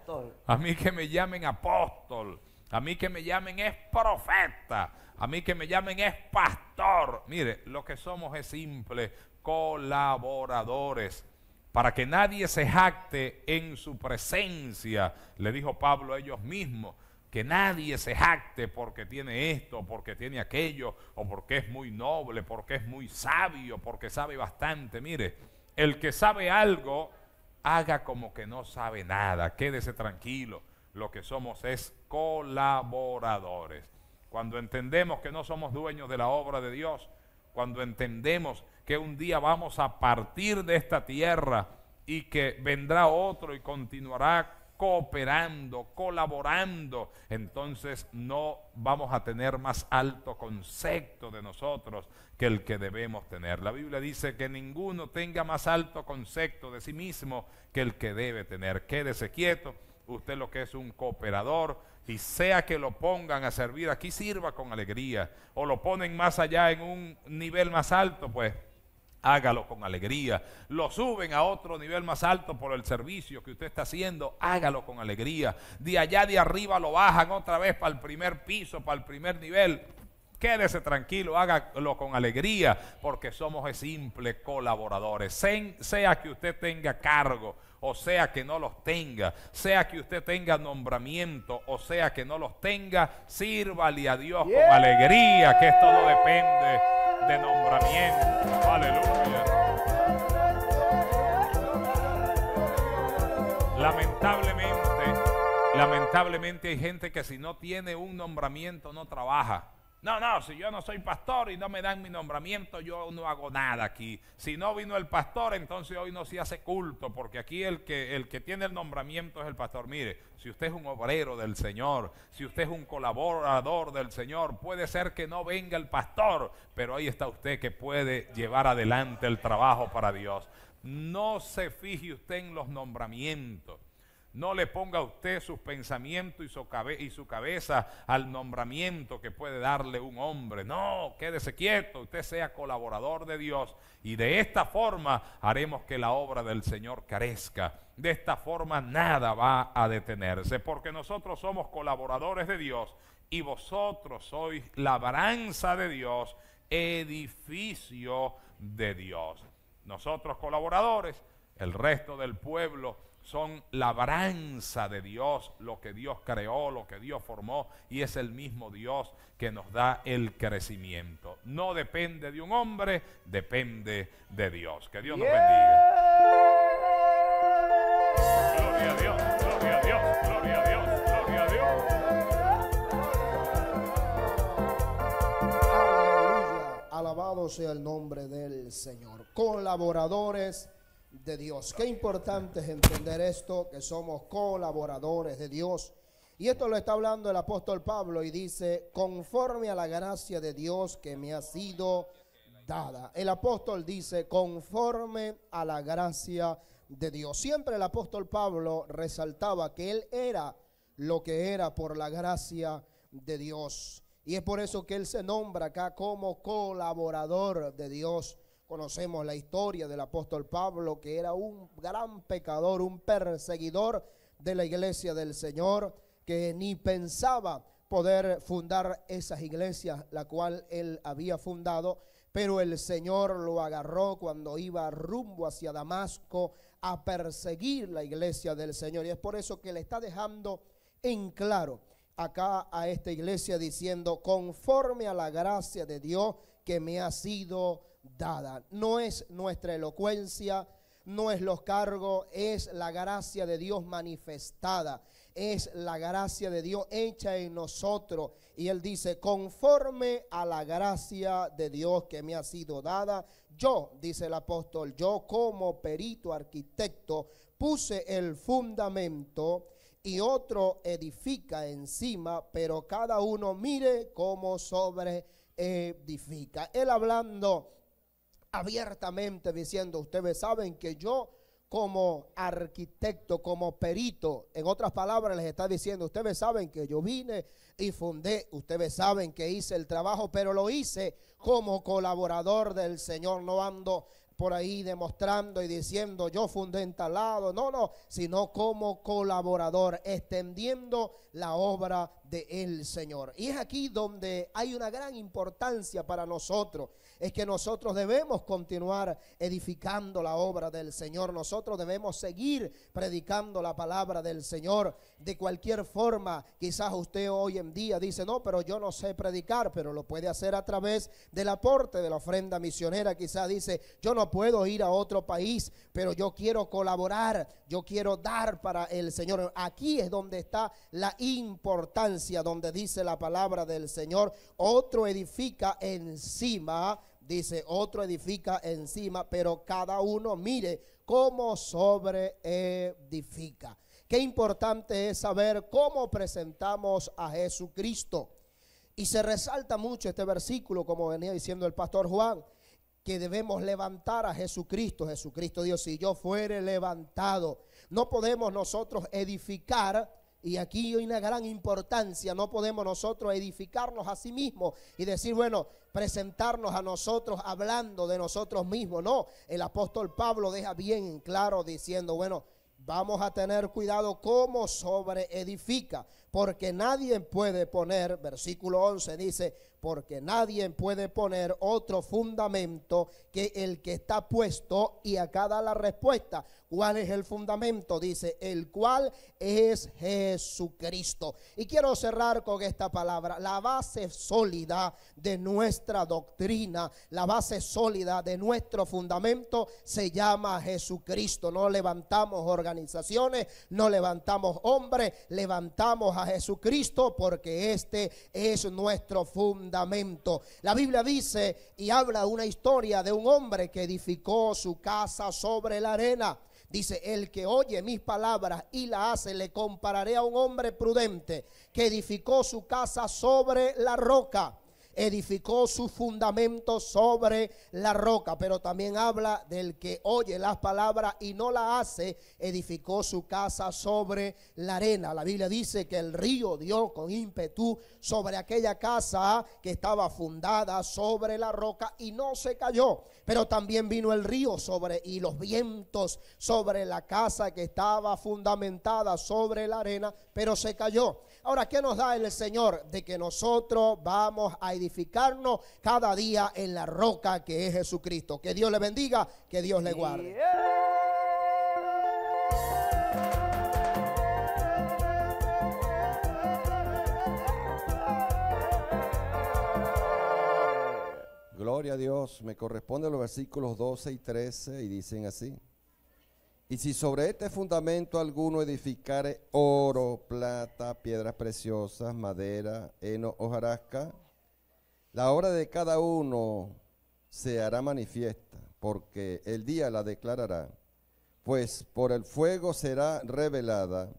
A mí que me llamen apóstol. A mí que me llamen es profeta. A mí que me llamen es pastor. Mire, lo que somos es simple, colaboradores. Para que nadie se jacte en su presencia, le dijo Pablo a ellos mismos, que nadie se jacte porque tiene esto, porque tiene aquello, o porque es muy noble, porque es muy sabio, porque sabe bastante. Mire, el que sabe algo, haga como que no sabe nada, quédese tranquilo. Lo que somos es colaboradores cuando entendemos que no somos dueños de la obra de Dios, cuando entendemos que un día vamos a partir de esta tierra y que vendrá otro y continuará cooperando, colaborando, entonces no vamos a tener más alto concepto de nosotros que el que debemos tener. La Biblia dice que ninguno tenga más alto concepto de sí mismo que el que debe tener. Quédese quieto, usted lo que es un cooperador, y sea que lo pongan a servir aquí, sirva con alegría. O lo ponen más allá en un nivel más alto, pues hágalo con alegría. Lo suben a otro nivel más alto por el servicio que usted está haciendo, hágalo con alegría. De allá de arriba lo bajan otra vez para el primer piso, para el primer nivel. Quédese tranquilo, hágalo con alegría, porque somos simples colaboradores. sea que usted tenga cargo, o sea que no los tenga, sea que usted tenga nombramiento, o sea que no los tenga, sírvale a Dios con alegría, que esto no depende de nombramiento. Aleluya. Lamentablemente, lamentablemente hay gente que si no tiene un nombramiento no trabaja. No, no, si yo no soy pastor y no me dan mi nombramiento, yo no hago nada aquí. Si no vino el pastor, entonces hoy no se hace culto, porque aquí el que, el que tiene el nombramiento es el pastor. Mire, si usted es un obrero del Señor, si usted es un colaborador del Señor, puede ser que no venga el pastor, pero ahí está usted que puede llevar adelante el trabajo para Dios. No se fije usted en los nombramientos. No le ponga a usted sus pensamientos y su, y su cabeza al nombramiento que puede darle un hombre. No, quédese quieto, usted sea colaborador de Dios. Y de esta forma haremos que la obra del Señor carezca. De esta forma nada va a detenerse, porque nosotros somos colaboradores de Dios y vosotros sois labranza de Dios, edificio de Dios. Nosotros colaboradores, el resto del pueblo son labranza de Dios, lo que Dios creó, lo que Dios formó, y es el mismo Dios que nos da el crecimiento. No depende de un hombre, depende de Dios. Que Dios nos bendiga. Gloria a Dios, gloria a Dios, gloria a Dios, gloria a Dios. alabado sea el nombre del Señor. Colaboradores de Dios. Qué importante es entender esto, que somos colaboradores de Dios. Y esto lo está hablando el apóstol Pablo y dice, conforme a la gracia de Dios que me ha sido dada. El apóstol dice, conforme a la gracia de Dios. Siempre el apóstol Pablo resaltaba que él era lo que era por la gracia de Dios. Y es por eso que él se nombra acá como colaborador de Dios. Conocemos la historia del apóstol Pablo, que era un gran pecador, un perseguidor de la iglesia del Señor, que ni pensaba poder fundar esas iglesias, la cual él había fundado, pero el Señor lo agarró cuando iba rumbo hacia Damasco a perseguir la iglesia del Señor. Y es por eso que le está dejando en claro acá a esta iglesia diciendo, conforme a la gracia de Dios que me ha sido dada. No es nuestra elocuencia, no es los cargos, es la gracia de Dios manifestada, es la gracia de Dios hecha en nosotros. Y él dice, conforme a la gracia de Dios que me ha sido dada, yo, dice el apóstol, yo como perito arquitecto puse el fundamento y otro edifica encima, pero cada uno mire cómo sobre edifica. Él hablando abiertamente diciendo, ustedes saben que yo como arquitecto, como perito, en otras palabras les está diciendo, ustedes saben que yo vine y fundé, ustedes saben que hice el trabajo, pero lo hice como colaborador del Señor, no ando por ahí demostrando y diciendo yo fundé en tal no, no, sino como colaborador, extendiendo la obra del Señor. Y es aquí donde hay una gran importancia para nosotros es que nosotros debemos continuar edificando la obra del Señor. Nosotros debemos seguir predicando la palabra del Señor. De cualquier forma, quizás usted hoy en día dice, no, pero yo no sé predicar, pero lo puede hacer a través del aporte de la ofrenda misionera. Quizás dice, yo no puedo ir a otro país, pero yo quiero colaborar, yo quiero dar para el Señor. Aquí es donde está la importancia, donde dice la palabra del Señor, otro edifica encima Dice, otro edifica encima, pero cada uno mire cómo sobre edifica. Qué importante es saber cómo presentamos a Jesucristo. Y se resalta mucho este versículo, como venía diciendo el pastor Juan, que debemos levantar a Jesucristo. Jesucristo Dios, si yo fuere levantado, no podemos nosotros edificar y aquí hay una gran importancia. No podemos nosotros edificarnos a sí mismos y decir, bueno, presentarnos a nosotros hablando de nosotros mismos. No, el apóstol Pablo deja bien claro diciendo, bueno, vamos a tener cuidado cómo sobre edifica porque nadie puede poner, versículo 11 dice, porque nadie puede poner otro fundamento que el que está puesto y acá da la respuesta. ¿Cuál es el fundamento? Dice, el cual es Jesucristo. Y quiero cerrar con esta palabra, la base sólida de nuestra doctrina, la base sólida de nuestro fundamento se llama Jesucristo. No levantamos organizaciones, no levantamos hombres, levantamos a Jesucristo porque este es nuestro fundamento. La Biblia dice y habla una historia de un hombre que edificó su casa sobre la arena. Dice, el que oye mis palabras y la hace, le compararé a un hombre prudente que edificó su casa sobre la roca edificó su fundamento sobre la roca, pero también habla del que oye las palabras y no la hace, edificó su casa sobre la arena. La Biblia dice que el río dio con ímpetu sobre aquella casa que estaba fundada sobre la roca y no se cayó, pero también vino el río sobre y los vientos sobre la casa que estaba fundamentada sobre la arena, pero se cayó. Ahora, ¿qué nos da el Señor? De que nosotros vamos a edificarnos cada día en la roca que es Jesucristo. Que Dios le bendiga, que Dios le guarde. Gloria a Dios. Me corresponden los versículos 12 y 13 y dicen así. Y si sobre este fundamento alguno edificare oro, plata, piedras preciosas, madera, heno, hojarasca, la obra de cada uno se hará manifiesta, porque el día la declarará, pues por el fuego será revelada,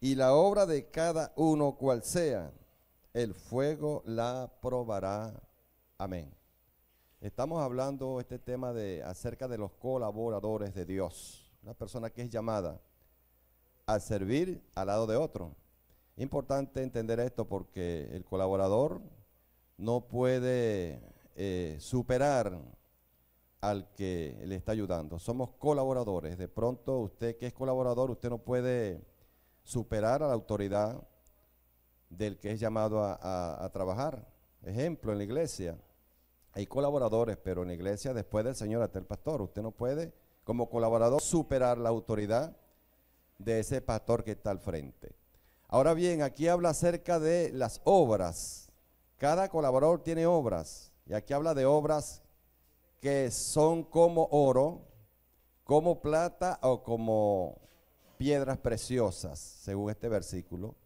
y la obra de cada uno cual sea, el fuego la probará. Amén. Estamos hablando este tema de acerca de los colaboradores de Dios una persona que es llamada a servir al lado de otro. Importante entender esto porque el colaborador no puede eh, superar al que le está ayudando. Somos colaboradores. De pronto usted que es colaborador, usted no puede superar a la autoridad del que es llamado a, a trabajar. Ejemplo, en la iglesia hay colaboradores, pero en la iglesia después del Señor hasta el pastor, usted no puede como colaborador superar la autoridad de ese pastor que está al frente. Ahora bien, aquí habla acerca de las obras. Cada colaborador tiene obras. Y aquí habla de obras que son como oro, como plata o como piedras preciosas, según este versículo.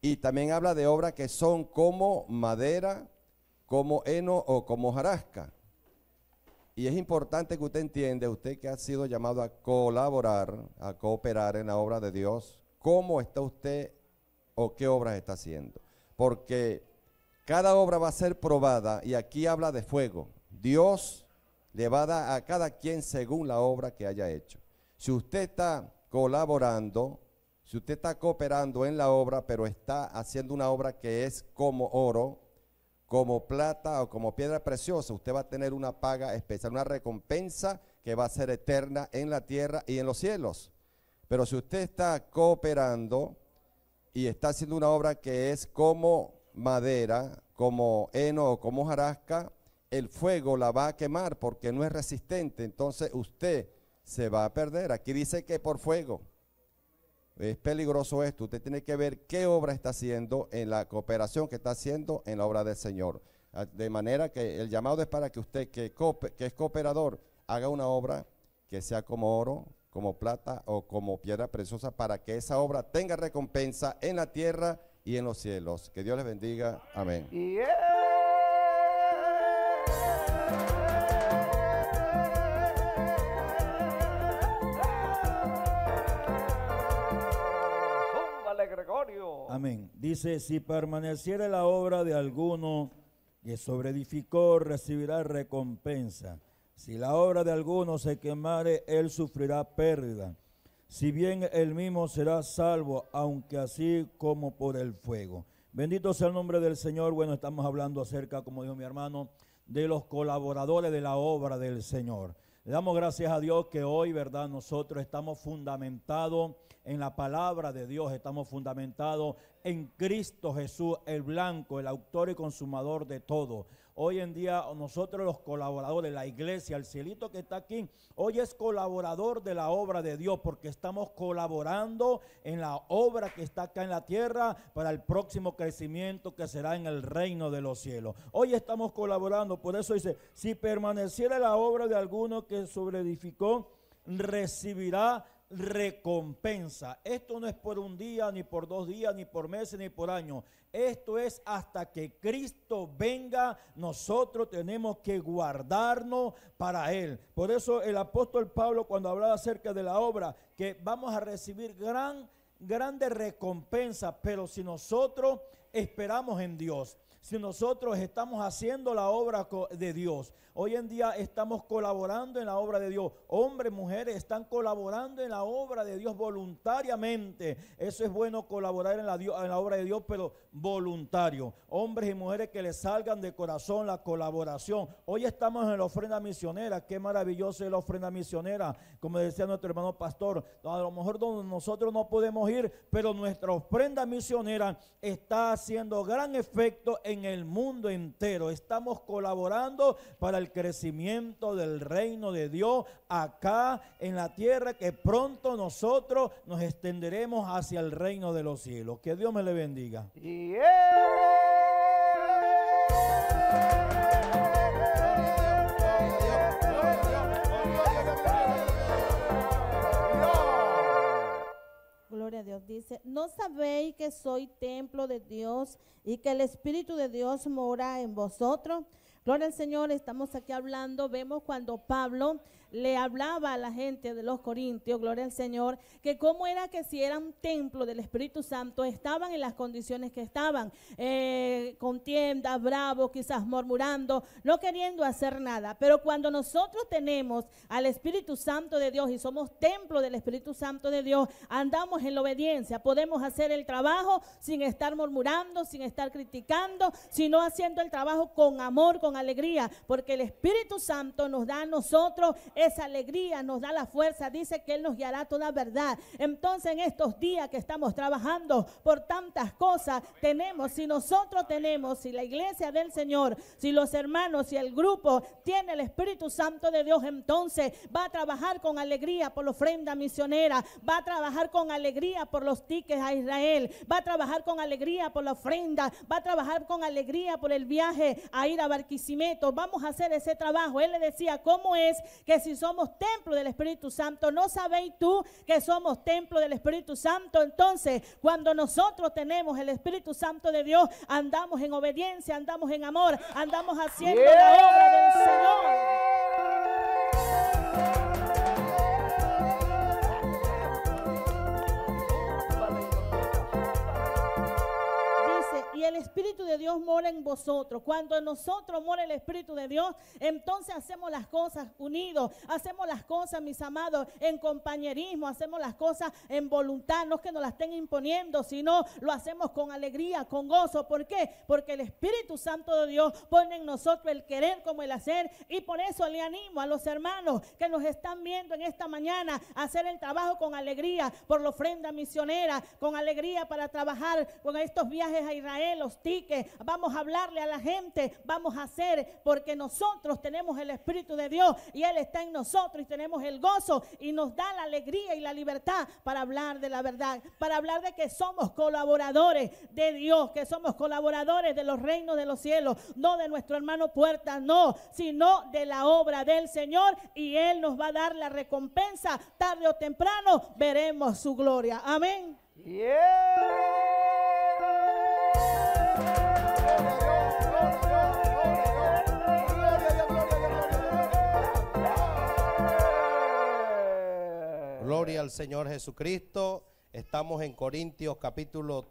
Y también habla de obras que son como madera, como heno o como jarasca. Y es importante que usted entienda, usted que ha sido llamado a colaborar, a cooperar en la obra de Dios, cómo está usted o qué obras está haciendo. Porque cada obra va a ser probada y aquí habla de fuego. Dios le va a dar a cada quien según la obra que haya hecho. Si usted está colaborando, si usted está cooperando en la obra, pero está haciendo una obra que es como oro, como plata o como piedra preciosa, usted va a tener una paga especial, una recompensa que va a ser eterna en la tierra y en los cielos. Pero si usted está cooperando y está haciendo una obra que es como madera, como heno o como jarasca, el fuego la va a quemar porque no es resistente. Entonces usted se va a perder. Aquí dice que por fuego. Es peligroso esto. Usted tiene que ver qué obra está haciendo en la cooperación que está haciendo en la obra del Señor. Ah, de manera que el llamado es para que usted que, es cooperador haga una obra que sea como oro, como plata o como piedra preciosa para que esa obra tenga recompensa en la tierra y en los cielos. Que Dios les bendiga. Amén. Amén. Dice, si permaneciere la obra de alguno que edificó recibirá recompensa. Si la obra de alguno se quemare, él sufrirá pérdida. Si bien él mismo será salvo, aunque así como por el fuego. Bendito sea el nombre del Señor. Bueno, estamos hablando acerca, como dijo mi hermano, de los colaboradores de la obra del Señor. Le damos gracias a Dios que hoy, ¿verdad? Nosotros estamos fundamentados en la palabra de Dios, estamos fundamentados en Cristo Jesús, el blanco, el autor y consumador de todo. Hoy en día nosotros los colaboradores, la iglesia, el cielito que está aquí, hoy es colaborador de la obra de Dios porque estamos colaborando en la obra que está acá en la tierra para el próximo crecimiento que será en el reino de los cielos. Hoy estamos colaborando, por eso dice, si permaneciera la obra de alguno que sobreedificó, recibirá recompensa. Esto no es por un día, ni por dos días, ni por meses, ni por año. Esto es hasta que Cristo venga, nosotros tenemos que guardarnos para Él. Por eso el apóstol Pablo cuando hablaba acerca de la obra, que vamos a recibir gran, grande recompensa, pero si nosotros esperamos en Dios si nosotros estamos haciendo la obra de Dios. Hoy en día estamos colaborando en la obra de Dios. Hombres, mujeres están colaborando en la obra de Dios voluntariamente. Eso es bueno colaborar en la, obra de Dios, pero voluntario. Hombres y mujeres que le salgan de corazón la colaboración. Hoy estamos en la ofrenda misionera. Qué maravillosa es la ofrenda misionera. Como decía nuestro hermano pastor, a lo mejor donde nosotros no podemos ir, pero nuestra ofrenda misionera está haciendo gran efecto en el mundo entero. Estamos colaborando para el crecimiento del reino de Dios acá en la tierra, que pronto nosotros nos extenderemos hacia el reino de los cielos. Que Dios me le bendiga. gloria a Dios. Dice, ¿no sabéis que soy templo de Dios y que el Espíritu de Dios mora en vosotros? Gloria al Señor, estamos aquí hablando, vemos cuando Pablo le hablaba a la gente de los Corintios, gloria al Señor, que cómo era que si eran templo del Espíritu Santo, estaban en las condiciones que estaban, eh, contienda bravo quizás murmurando, no queriendo hacer nada. Pero cuando nosotros tenemos al Espíritu Santo de Dios y somos templo del Espíritu Santo de Dios, andamos en la obediencia, podemos hacer el trabajo sin estar murmurando, sin estar criticando, sino haciendo el trabajo con amor, con alegría, porque el Espíritu Santo nos da a nosotros esa alegría nos da la fuerza. Dice que Él nos guiará toda verdad. Entonces en estos días que estamos trabajando por tantas cosas, tenemos, si nosotros tenemos, si la iglesia del Señor, si los hermanos, si el grupo tiene el Espíritu Santo de Dios, entonces va a trabajar con alegría por la ofrenda misionera, va a trabajar con alegría por los tickets a Israel, va a trabajar con alegría por la ofrenda, va a trabajar con alegría por el viaje a ir a Barquisimeto. Vamos a hacer ese trabajo. Él le decía, ¿cómo es que si somos templo del Espíritu Santo. ¿No sabéis tú que somos templo del Espíritu Santo? Entonces, cuando nosotros tenemos el Espíritu Santo de Dios, andamos en obediencia, andamos en amor, andamos haciendo la obra del Señor. Espíritu de Dios mora en vosotros. Cuando en nosotros mora el Espíritu de Dios, entonces hacemos las cosas unidos, hacemos las cosas, mis amados, en compañerismo, hacemos las cosas en voluntad, no es que nos las estén imponiendo, sino lo hacemos con alegría, con gozo. ¿Por qué? Porque el Espíritu Santo de Dios pone en nosotros el querer como el hacer. Y por eso le animo a los hermanos que nos están viendo en esta mañana a hacer el trabajo con alegría, por la ofrenda misionera, con alegría para trabajar con estos viajes a Israel, tique, vamos a hablarle a la gente, vamos a hacer, porque nosotros tenemos el Espíritu de Dios y Él está en nosotros y tenemos el gozo y nos da la alegría y la libertad para hablar de la verdad, para hablar de que somos colaboradores de Dios, que somos colaboradores de los reinos de los cielos, no de nuestro hermano puerta, no, sino de la obra del Señor y Él nos va a dar la recompensa, tarde o temprano veremos su gloria. Amén. Gloria al Señor Jesucristo. Estamos en Corintios capítulo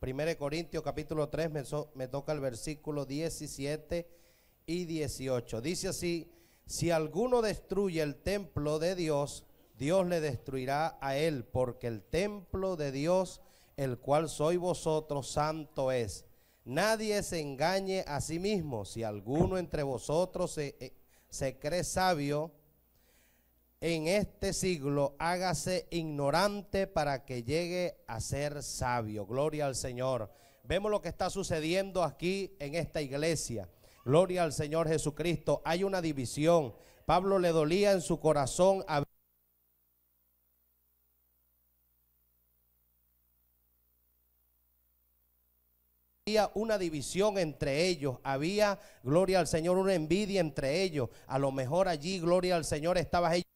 1 Corintios capítulo 3, me, toca el versículo 17 y 18. Dice así, si alguno destruye el templo de Dios, Dios le destruirá a él, porque el templo de Dios, el cual sois vosotros, santo es. Nadie se engañe a sí mismo. Si alguno entre vosotros se eh, cree sabio, en este siglo, hágase ignorante para que llegue a ser sabio. Gloria al Señor. Vemos lo que está sucediendo aquí en esta iglesia. Gloria al Señor Jesucristo. Hay una división. Pablo le dolía en su corazón Había una división entre ellos, había, gloria al Señor, una envidia entre ellos. A lo mejor allí, gloria al Señor, estaba ellos.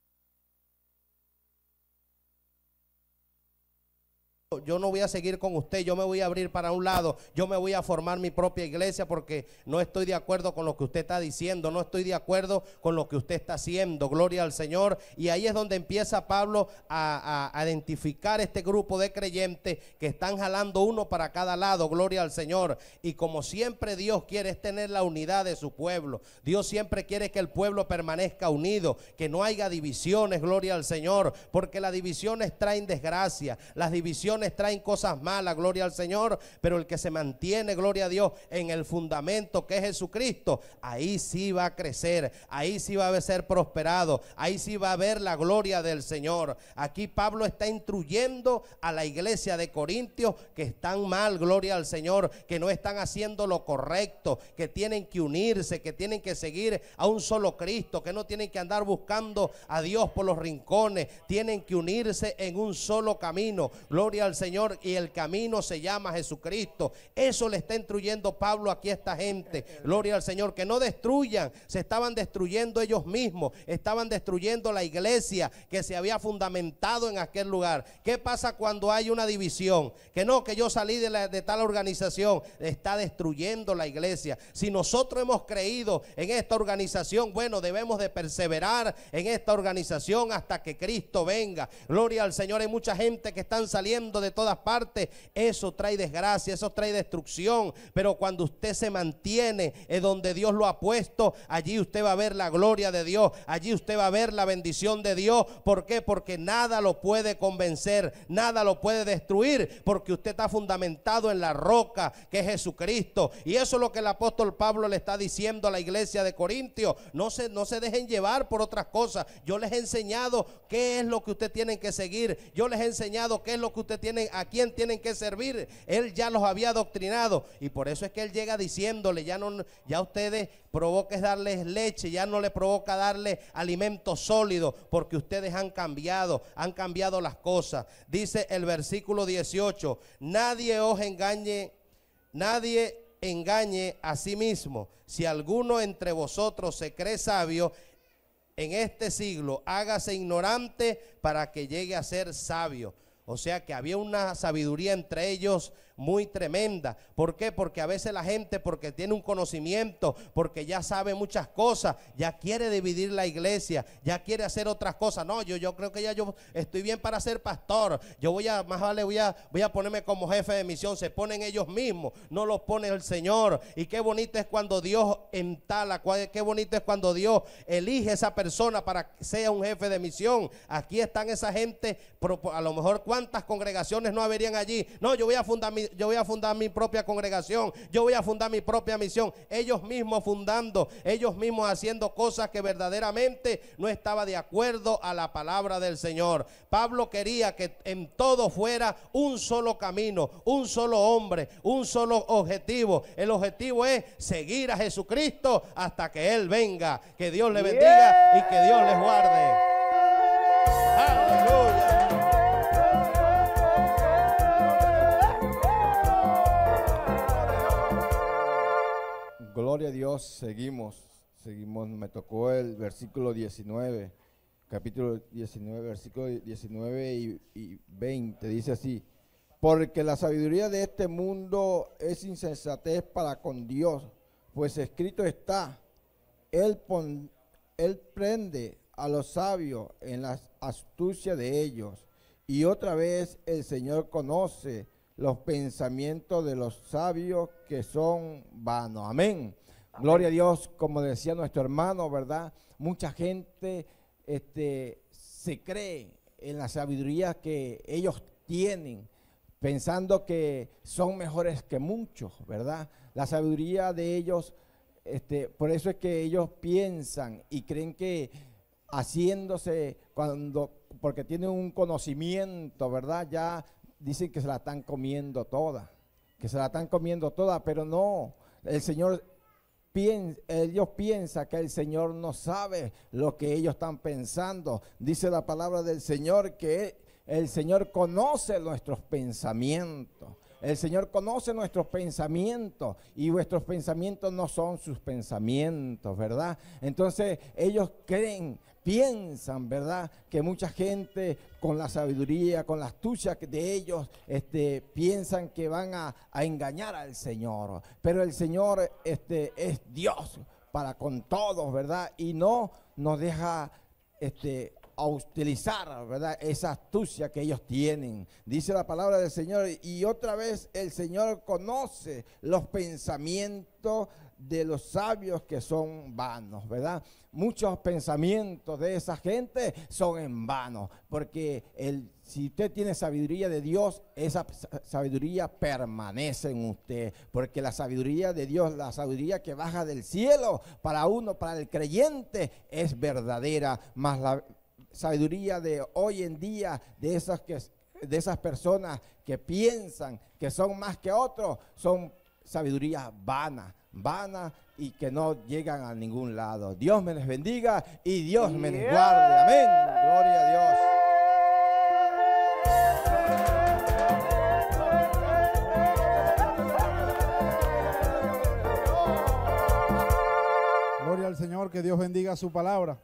yo no voy a seguir con usted, yo me voy a abrir para un lado, yo me voy a formar mi propia iglesia porque no estoy de acuerdo con lo que usted está diciendo, no estoy de acuerdo con lo que usted está haciendo, gloria al Señor. Y ahí es donde empieza Pablo a, identificar este grupo de creyentes que están jalando uno para cada lado, gloria al Señor. Y como siempre Dios quiere tener la unidad de su pueblo, Dios siempre quiere que el pueblo permanezca unido, que no haya divisiones, gloria al Señor, porque las divisiones traen desgracia, las divisiones traen cosas malas, gloria al Señor, pero el que se mantiene, gloria a Dios, en el fundamento que es Jesucristo, ahí sí va a crecer, ahí sí va a ser prosperado, ahí sí va a ver la gloria del Señor. Aquí Pablo está instruyendo a la iglesia de Corintios que están mal, gloria al Señor, que no están haciendo lo correcto, que tienen que unirse, que tienen que seguir a un solo Cristo, que no tienen que andar buscando a Dios por los rincones, tienen que unirse en un solo camino, gloria al Señor y el camino se llama Jesucristo. Eso le está instruyendo Pablo aquí a esta gente. Gloria al Señor, que no destruyan. Se estaban destruyendo ellos mismos, estaban destruyendo la iglesia que se había fundamentado en aquel lugar. ¿Qué pasa cuando hay una división? Que no, que yo salí de, la, de tal organización. Está destruyendo la iglesia. Si nosotros hemos creído en esta organización, bueno, debemos de perseverar en esta organización hasta que Cristo venga. Gloria al Señor. Hay mucha gente que están saliendo de todas partes, eso trae desgracia, eso trae destrucción. Pero cuando usted se mantiene en donde Dios lo ha puesto, allí usted va a ver la gloria de Dios, allí usted va a ver la bendición de Dios. ¿Por qué? Porque nada lo puede convencer, nada lo puede destruir, porque usted está fundamentado en la roca que es Jesucristo. Y eso es lo que el apóstol Pablo le está diciendo a la iglesia de Corintios: No se, no se dejen llevar por otras cosas. Yo les he enseñado qué es lo que usted tienen que seguir. Yo les he enseñado qué es lo que usted tiene a quién tienen que servir. Él ya los había adoctrinado. Y por eso es que él llega diciéndole, ya no, ya ustedes provoques darles leche, ya no le provoca darle alimento sólido, porque ustedes han cambiado, han cambiado las cosas. Dice el versículo 18: nadie os engañe, nadie engañe a sí mismo. Si alguno entre vosotros se cree sabio, en este siglo, hágase ignorante para que llegue a ser sabio. O sea que había una sabiduría entre ellos muy tremenda. ¿Por qué? Porque a veces la gente, porque tiene un conocimiento, porque ya sabe muchas cosas, ya quiere dividir la iglesia, ya quiere hacer otras cosas. No, yo, yo creo que ya yo estoy bien para ser pastor. Yo voy a, más vale, voy a, voy a ponerme como jefe de misión. Se ponen ellos mismos, no los pone el Señor. Y qué bonito es cuando Dios entala, qué bonito es cuando Dios elige esa persona para que sea un jefe de misión. Aquí están esa gente, a lo mejor cuántas congregaciones no habrían allí. No, yo voy a fundamentar yo voy a fundar mi propia congregación, yo voy a fundar mi propia misión. Ellos mismos fundando, ellos mismos haciendo cosas que verdaderamente no estaba de acuerdo a la palabra del Señor. Pablo quería que en todo fuera un solo camino, un solo hombre, un solo objetivo. El objetivo es seguir a Jesucristo hasta que Él venga. Que Dios le bendiga y que Dios les guarde. ¡Aleluya! Gloria a Dios, seguimos, seguimos. Me tocó el versículo 19, capítulo 19, versículo 19 y, 20. Dice así, porque la sabiduría de este mundo es insensatez para con Dios, pues escrito está, Él, él prende a los sabios en la astucia de ellos. Y otra vez el Señor conoce los pensamientos de los sabios que son vanos. Amén. Gloria a Dios, como decía nuestro hermano, ¿verdad? Mucha gente este, se cree en la sabiduría que ellos tienen, pensando que son mejores que muchos, ¿verdad? La sabiduría de ellos, este, por eso es que ellos piensan y creen que haciéndose cuando, porque tienen un conocimiento, ¿verdad? Ya dicen que se la están comiendo toda, que se la están comiendo toda, pero no, el Señor piensa, ellos que el Señor no sabe lo que ellos están pensando. Dice la palabra del Señor que el Señor conoce nuestros pensamientos. El Señor conoce nuestros pensamientos y vuestros pensamientos no son sus pensamientos, ¿verdad? Entonces ellos creen, piensan, ¿verdad? Que mucha gente con la sabiduría, con la astucia de ellos, este, piensan que van a, engañar al Señor. Pero el Señor este, es Dios para con todos, ¿verdad? Y no nos deja este, utilizar, ¿verdad? Esa astucia que ellos tienen. Dice la palabra del Señor. Y otra vez el Señor conoce los pensamientos de los sabios que son vanos, ¿verdad? Muchos pensamientos de esa gente son en vano, porque el, si usted tiene sabiduría de Dios, esa sabiduría permanece en usted, porque la sabiduría de Dios, la sabiduría que baja del cielo para uno, para el creyente, es verdadera, más la sabiduría de hoy en día, de esas, que, de esas personas que piensan que son más que otros, son sabidurías vanas vanas y que no llegan a ningún lado. Dios me les bendiga y Dios me les guarde. Amén. Gloria a Dios. Gloria al Señor, que Dios bendiga su palabra.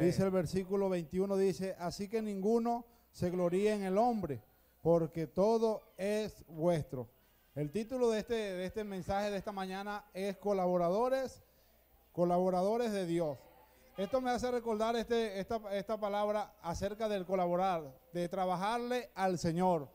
Dice el versículo 21, dice, así que ninguno se gloríe en el hombre, porque todo es vuestro el título de este, este mensaje de esta mañana es Colaboradores, colaboradores de Dios. Esto me hace recordar este, esta, palabra acerca del colaborar, de trabajarle al Señor.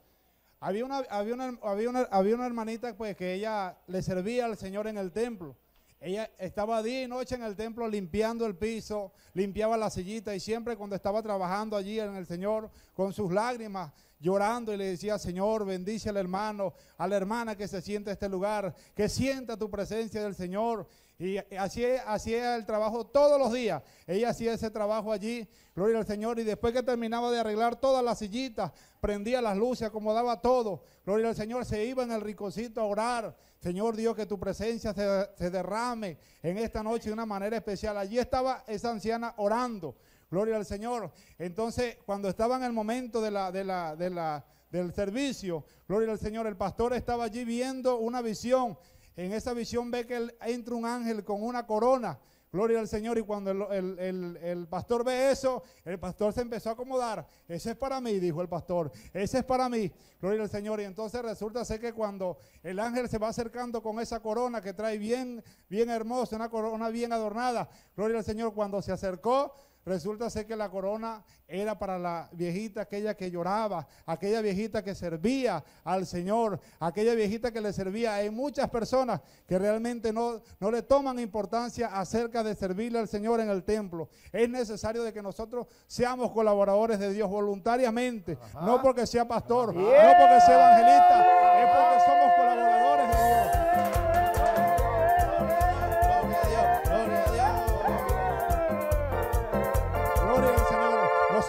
Había una, había una, hermanita pues, que ella le servía al Señor en el templo. Ella estaba día y noche en el templo limpiando el piso, limpiaba la sillita y siempre cuando estaba trabajando allí en el Señor, con sus lágrimas, llorando y le decía, Señor, bendice al hermano, a la hermana que se siente en este lugar, que sienta tu presencia del Señor. Y así hacía el trabajo todos los días. Ella hacía ese trabajo allí, gloria al Señor. Y después que terminaba de arreglar todas las sillitas, prendía las luces, acomodaba todo. Gloria al Señor, se iba en el ricocito a orar. Señor Dios, que tu presencia se, derrame en esta noche de una manera especial. Allí estaba esa anciana orando. Gloria al Señor. Entonces, cuando estaba en el momento de la, del servicio, gloria al Señor, el pastor estaba allí viendo una visión en esa visión ve que entra un ángel con una corona. Gloria al Señor. Y cuando el, el, pastor ve eso, el pastor se empezó a acomodar. Ese es para mí, dijo el pastor. Ese es para mí. Gloria al Señor. Y entonces resulta ser que cuando el ángel se va acercando con esa corona que trae bien, bien hermosa, una corona bien adornada. Gloria al Señor. Cuando se acercó, Resulta ser que la corona era para la viejita aquella que lloraba, aquella viejita que servía al Señor, aquella viejita que le servía. Hay muchas personas que realmente no, no le toman importancia acerca de servirle al Señor en el templo. Es necesario de que nosotros seamos colaboradores de Dios voluntariamente, no porque sea pastor, no porque sea evangelista, es porque somos colaboradores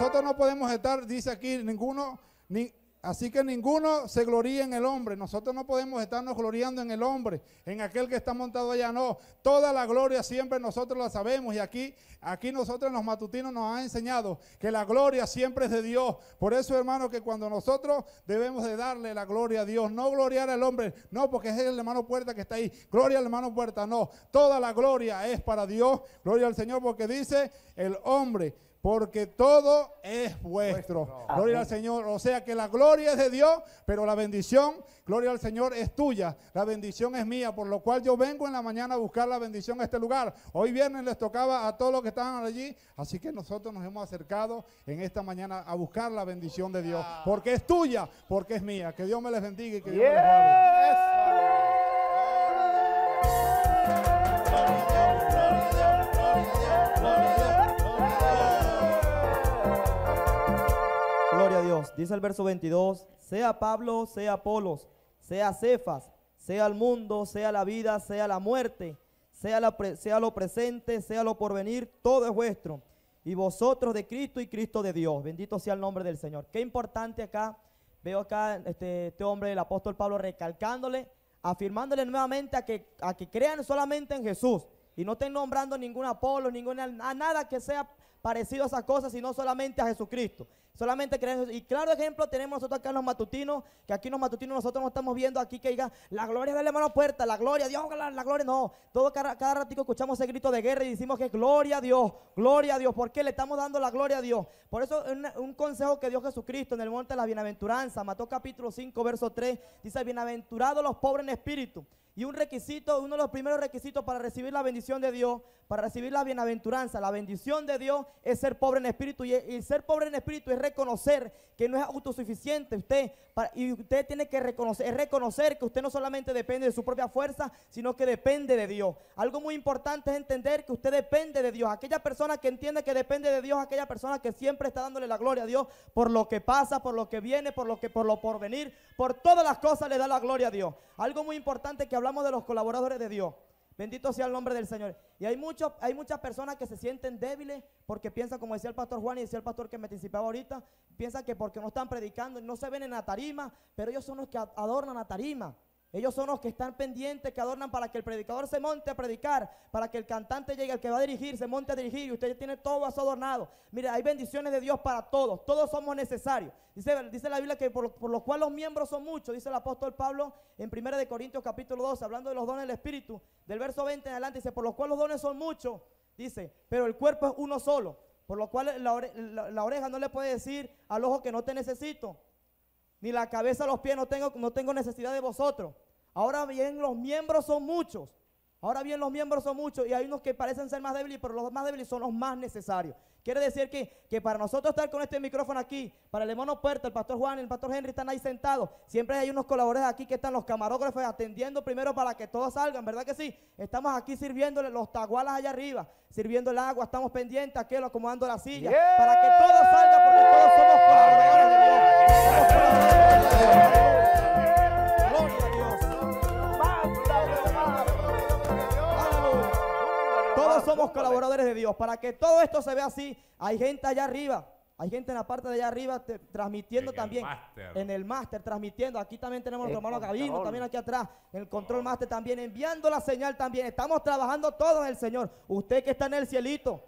nosotros no podemos estar, dice aquí, ninguno, ni, así que ninguno se gloría en el hombre. Nosotros no podemos estarnos gloriando en el hombre, en aquel que está montado allá, no. Toda la gloria siempre nosotros la sabemos y aquí, aquí nosotros los matutinos nos han enseñado que la gloria siempre es de Dios. Por eso, hermano, que cuando nosotros debemos de darle la gloria a Dios, no gloriar al hombre, no, porque es el hermano Puerta que está ahí. Gloria al hermano Puerta, no. Toda la gloria es para Dios. Gloria al Señor porque dice el hombre porque todo es vuestro. Gloria al Señor. O sea que la gloria es de Dios, pero la bendición, gloria al Señor, es tuya. La bendición es mía, por lo cual yo vengo en la mañana a buscar la bendición a este lugar. Hoy viernes les tocaba a todos los que estaban allí, así que nosotros nos hemos acercado en esta mañana a buscar la bendición de Dios, porque es tuya, porque es mía. Que Dios me les bendiga y que Dios me les Dice el verso 22, sea Pablo, sea Apolos, sea Cefas, sea el mundo, sea la vida, sea la muerte, sea, lo presente, sea lo porvenir, todo es vuestro. Y vosotros de Cristo y Cristo de Dios. Bendito sea el nombre del Señor. Qué importante acá, veo acá este, este, hombre, el apóstol Pablo, recalcándole, afirmándole nuevamente a que, a que crean solamente en Jesús. Y no estén nombrando ningún Apolo, ninguna, a nada que sea parecido a esas cosas, sino solamente a Jesucristo. Solamente creer Y claro ejemplo tenemos nosotros acá en los matutinos, que aquí en los matutinos nosotros no estamos viendo aquí que diga, la gloria la mano Puerta, la gloria, Dios, la, gloria, no. Todo cada, ratito escuchamos ese grito de guerra y decimos que gloria a Dios, gloria a Dios, porque le estamos dando la gloria a Dios. Por eso un, consejo que dio Jesucristo en el monte de la bienaventuranza, Mató capítulo 5, verso 3, dice, bienaventurados los pobres en espíritu. Y un requisito, uno de los primeros requisitos para recibir la bendición de Dios, para recibir la bienaventuranza, la bendición de Dios es ser pobre en espíritu. y ser pobre en espíritu es reconocer que no es autosuficiente usted. y usted tiene que reconocer, reconocer que usted no solamente depende de su propia fuerza, sino que depende de Dios. Algo muy importante es entender que usted depende de Dios. Aquella persona que entiende que depende de Dios, aquella persona que siempre está dándole la gloria a Dios por lo que pasa, por lo que viene, por lo que por lo por venir, por todas las cosas le da la gloria a Dios. Algo muy importante que hablamos de los colaboradores de Dios. Bendito sea el nombre del Señor. Y hay, mucho, hay muchas personas que se sienten débiles porque piensan, como decía el pastor Juan y decía el pastor que me anticipaba ahorita, piensan que porque no están predicando, no se ven en la tarima, pero ellos son los que adornan la tarima. Ellos son los que están pendientes, que adornan para que el predicador se monte a predicar, para que el cantante llegue, el que va a dirigir, se monte a dirigir y usted ya tiene todo eso adornado. Mire, hay bendiciones de Dios para todos, todos somos necesarios. Dice, la Biblia que por, lo cual los miembros son muchos, dice el apóstol Pablo en 1 de Corintios capítulo 12, hablando de los dones del Espíritu, del verso 20 en adelante, dice, por los cual los dones son muchos, dice, pero el cuerpo es uno solo, por lo cual la oreja no le puede decir al ojo que no te necesito ni la cabeza, los pies, no tengo, no tengo necesidad de vosotros. Ahora bien, los miembros son muchos. Ahora bien, los miembros son muchos y hay unos que parecen ser más débiles, pero los más débiles son los más necesarios. Quiere decir que, para nosotros estar con este micrófono aquí, para el hermano Puerta, el pastor Juan y el pastor Henry están ahí sentados, siempre hay unos colaboradores aquí que están los camarógrafos atendiendo primero para que todos salgan, ¿verdad que sí? Estamos aquí sirviéndole los tagualas allá arriba, sirviendo el agua, estamos pendientes, aquello acomodando la silla, para que todos salgan porque todos somos colaboradores de Dios. Todos somos colaboradores de Dios. Para que todo esto se vea así, hay gente allá arriba. Hay gente en la parte de allá arriba transmitiendo también. en el máster, transmitiendo. Aquí también tenemos nuestro hermano Gabino, también aquí atrás. En el control máster también, enviando la señal también. Estamos trabajando todos en el Señor. Usted que está en el cielito,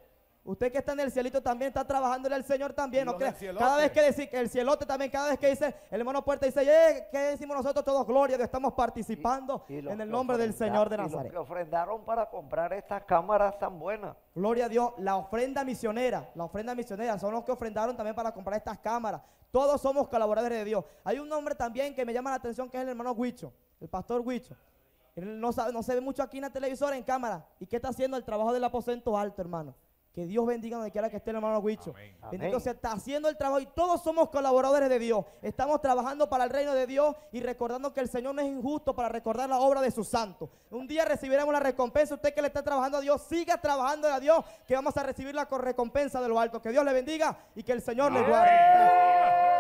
Usted que está en el cielito también está trabajando en el Señor también. ¿no? Cada vez que dice el cielote también, cada vez que dice el hermano Puerta, dice, eh, ¿qué decimos nosotros todos? Gloria, que estamos participando en el nombre del Señor de Nazaret. los que ofrendaron para comprar estas cámaras tan buenas. Gloria a Dios, la ofrenda misionera, la ofrenda misionera, son los que ofrendaron también para comprar estas cámaras. Todos somos colaboradores de Dios. Hay un hombre también que me llama la atención que es el hermano Huicho, el pastor Huicho. no, no se ve mucho aquí en la televisora, en cámara. ¿Y qué está haciendo el trabajo del aposento alto, hermano? Que Dios bendiga donde quiera que esté el hermano Huicho. Entonces está haciendo el trabajo y todos somos colaboradores de Dios. Estamos trabajando para el reino de Dios y recordando que el Señor no es injusto para recordar la obra de su santo. Un día recibiremos la recompensa. Usted que le está trabajando a Dios, siga trabajando a Dios, que vamos a recibir la recompensa de lo alto. Que Dios le bendiga y que el Señor le guarde.